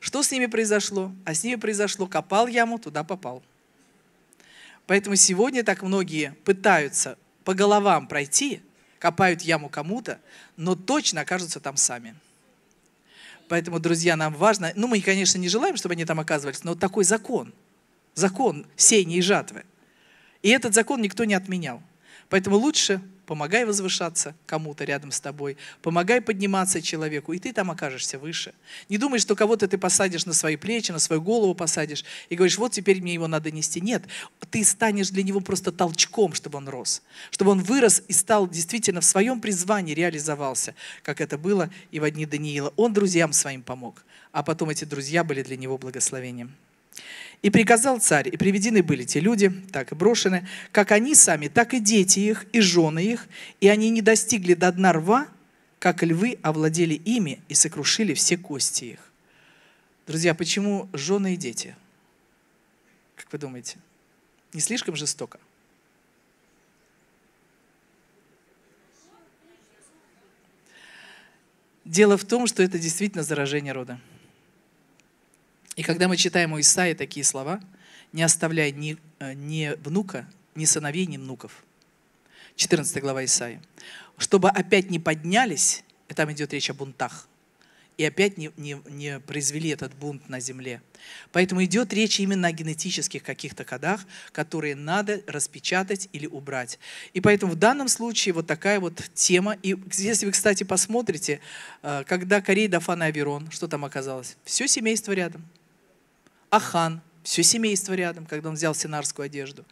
Что с ними произошло? А с ними произошло, копал яму, туда попал. Поэтому сегодня так многие пытаются по головам пройти, копают яму кому-то, но точно окажутся там сами. Поэтому, друзья, нам важно, ну мы, конечно, не желаем, чтобы они там оказывались, но вот такой закон, закон сеяния и жатвы. И этот закон никто не отменял. Поэтому лучше Помогай возвышаться кому-то рядом с тобой. Помогай подниматься человеку, и ты там окажешься выше. Не думай, что кого-то ты посадишь на свои плечи, на свою голову посадишь, и говоришь, вот теперь мне его надо нести. Нет, ты станешь для него просто толчком, чтобы он рос. Чтобы он вырос и стал действительно в своем призвании реализовался, как это было и в одни Даниила. Он друзьям своим помог, а потом эти друзья были для него благословением. И приказал царь, и приведены были те люди, так и брошены, как они сами, так и дети их, и жены их, и они не достигли до дна рва, как львы овладели ими и сокрушили все кости их. Друзья, почему жены и дети? Как вы думаете, не слишком жестоко? Дело в том, что это действительно заражение рода. И когда мы читаем у Исаи такие слова, не оставляй ни, э, ни внука, ни сыновей, ни внуков. 14 глава Исаи. Чтобы опять не поднялись, и там идет речь о бунтах, и опять не, не, не произвели этот бунт на земле. Поэтому идет речь именно о генетических каких-то кодах, которые надо распечатать или убрать. И поэтому в данном случае вот такая вот тема. И если вы, кстати, посмотрите, э, когда Корей, Дафан и Аверон, что там оказалось? Все семейство рядом. Ахан, все семейство рядом, когда он взял синарскую одежду.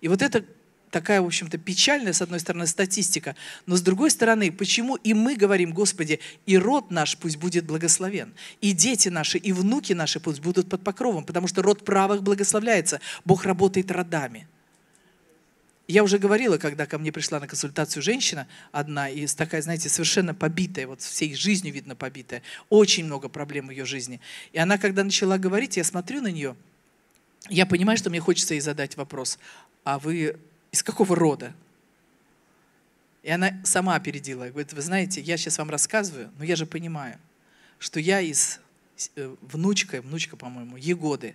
И вот это такая, в общем-то, печальная, с одной стороны, статистика, но с другой стороны, почему и мы говорим, Господи, и род наш пусть будет благословен, и дети наши, и внуки наши пусть будут под покровом, потому что род правых благословляется, Бог работает родами. Я уже говорила, когда ко мне пришла на консультацию женщина одна, и такая, знаете, совершенно побитая, вот всей жизнью, видно, побитая. Очень много проблем в ее жизни. И она, когда начала говорить, я смотрю на нее, я понимаю, что мне хочется ей задать вопрос. А вы из какого рода? И она сама опередила. Говорит, вы знаете, я сейчас вам рассказываю, но я же понимаю, что я из э, внучка, внучка, по-моему, Егоды.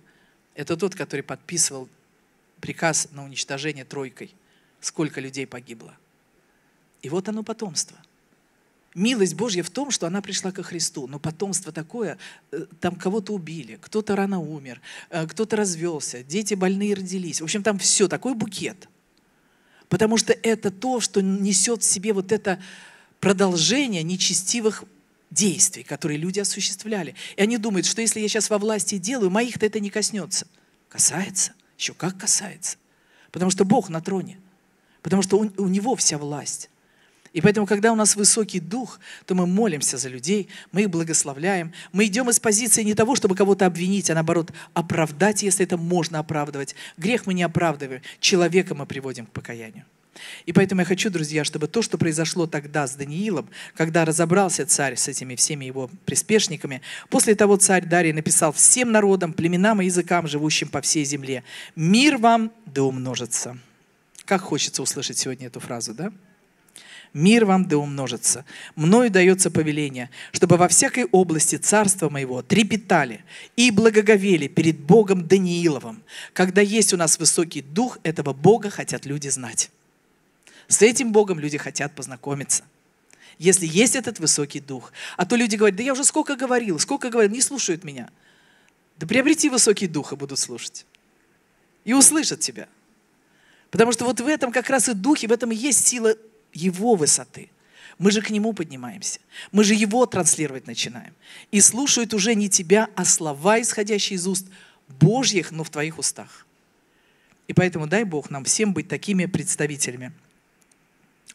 Это тот, который подписывал приказ на уничтожение тройкой сколько людей погибло. И вот оно потомство. Милость Божья в том, что она пришла ко Христу, но потомство такое, э, там кого-то убили, кто-то рано умер, э, кто-то развелся, дети больные родились. В общем, там все, такой букет. Потому что это то, что несет в себе вот это продолжение нечестивых действий, которые люди осуществляли. И они думают, что если я сейчас во власти делаю, моих-то это не коснется. Касается. Еще как касается. Потому что Бог на троне – потому что у, него вся власть. И поэтому, когда у нас высокий дух, то мы молимся за людей, мы их благословляем. Мы идем из позиции не того, чтобы кого-то обвинить, а наоборот, оправдать, если это можно оправдывать. Грех мы не оправдываем, человека мы приводим к покаянию. И поэтому я хочу, друзья, чтобы то, что произошло тогда с Даниилом, когда разобрался царь с этими всеми его приспешниками, после того царь Дарий написал всем народам, племенам и языкам, живущим по всей земле, «Мир вам да умножится». Как хочется услышать сегодня эту фразу, да? Мир вам да умножится. Мною дается повеление, чтобы во всякой области царства моего трепетали и благоговели перед Богом Данииловым. Когда есть у нас высокий дух, этого Бога хотят люди знать. С этим Богом люди хотят познакомиться если есть этот высокий дух. А то люди говорят, да я уже сколько говорил, сколько говорил, не слушают меня. Да приобрети высокий дух и будут слушать. И услышат тебя. Потому что вот в этом как раз и духе, в этом и есть сила Его высоты. Мы же к Нему поднимаемся. Мы же Его транслировать начинаем. И слушают уже не тебя, а слова, исходящие из уст Божьих, но в твоих устах. И поэтому дай Бог нам всем быть такими представителями.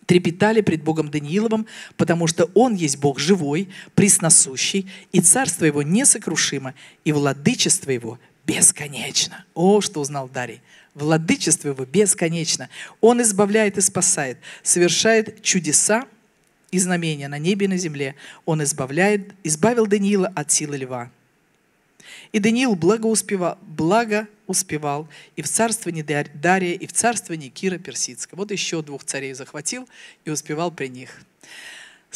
Трепетали пред Богом Данииловым, потому что Он есть Бог живой, присносущий, и царство Его несокрушимо, и владычество Его бесконечно. О, что узнал Дарий. Владычество его бесконечно. Он избавляет и спасает, совершает чудеса и знамения на небе и на земле. Он избавляет, избавил Даниила от силы льва. И Даниил благо успевал, благо успевал и в царствовании Дария, и в царствовании Кира Персидского. Вот еще двух царей захватил и успевал при них.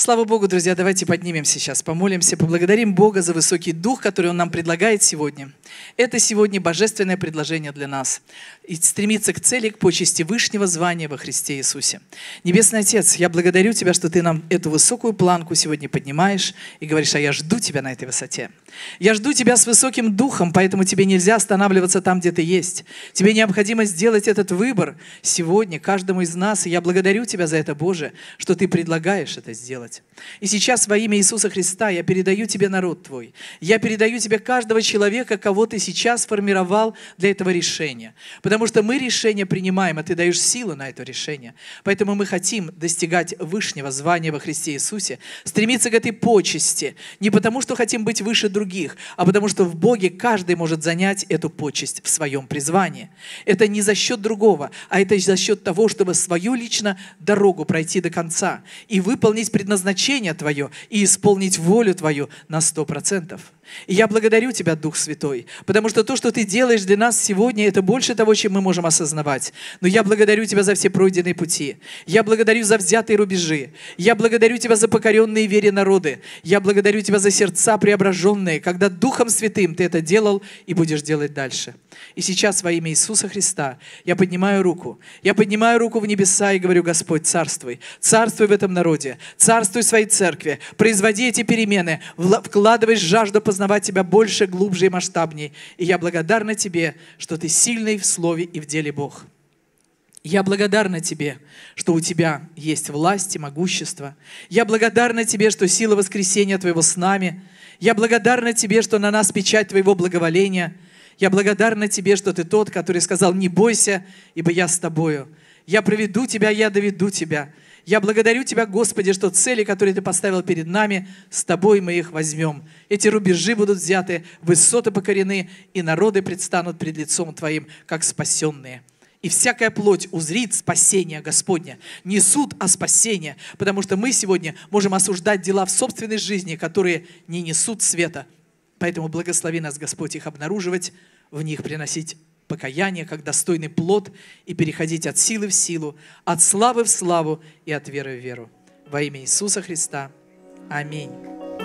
Слава Богу, друзья, давайте поднимемся сейчас, помолимся, поблагодарим Бога за высокий дух, который Он нам предлагает сегодня. Это сегодня божественное предложение для нас. И стремиться к цели, к почести Вышнего звания во Христе Иисусе. Небесный Отец, я благодарю Тебя, что Ты нам эту высокую планку сегодня поднимаешь и говоришь, а я жду Тебя на этой высоте. Я жду Тебя с высоким духом, поэтому Тебе нельзя останавливаться там, где Ты есть. Тебе необходимо сделать этот выбор сегодня каждому из нас. И я благодарю Тебя за это, Боже, что Ты предлагаешь это сделать делать. И сейчас во имя Иисуса Христа я передаю тебе народ твой. Я передаю тебе каждого человека, кого ты сейчас формировал для этого решения. Потому что мы решение принимаем, а ты даешь силу на это решение. Поэтому мы хотим достигать вышнего звания во Христе Иисусе, стремиться к этой почести. Не потому, что хотим быть выше других, а потому, что в Боге каждый может занять эту почесть в своем призвании. Это не за счет другого, а это за счет того, чтобы свою лично дорогу пройти до конца и выполнить предназначение предназначение Твое и исполнить волю Твою на сто процентов. И я благодарю Тебя, Дух Святой, потому что то, что Ты делаешь для нас сегодня, это больше того, чем мы можем осознавать. Но я благодарю Тебя за все пройденные пути. Я благодарю за взятые рубежи. Я благодарю Тебя за покоренные вере народы. Я благодарю Тебя за сердца преображенные, когда Духом Святым Ты это делал и будешь делать дальше. И сейчас во имя Иисуса Христа я поднимаю руку. Я поднимаю руку в небеса и говорю, Господь, царствуй. Царствуй в этом народе. Царствуй в своей церкви. Производи эти перемены. Вкладывай жажду познания познавать Тебя больше, глубже и масштабнее. И я благодарна Тебе, что Ты сильный в слове и в деле Бог. Я благодарна Тебе, что у Тебя есть власть и могущество. Я благодарна Тебе, что сила воскресения Твоего с нами. Я благодарна Тебе, что на нас печать Твоего благоволения. Я благодарна Тебе, что Ты тот, который сказал, не бойся, ибо я с тобою. Я проведу Тебя, я доведу Тебя. Я благодарю Тебя, Господи, что цели, которые Ты поставил перед нами, с Тобой мы их возьмем. Эти рубежи будут взяты, высоты покорены, и народы предстанут пред лицом Твоим, как спасенные. И всякая плоть узрит спасение Господня. Не суд, а спасение. Потому что мы сегодня можем осуждать дела в собственной жизни, которые не несут света. Поэтому благослови нас, Господь, их обнаруживать, в них приносить покаяние как достойный плод и переходить от силы в силу, от славы в славу и от веры в веру. Во имя Иисуса Христа. Аминь.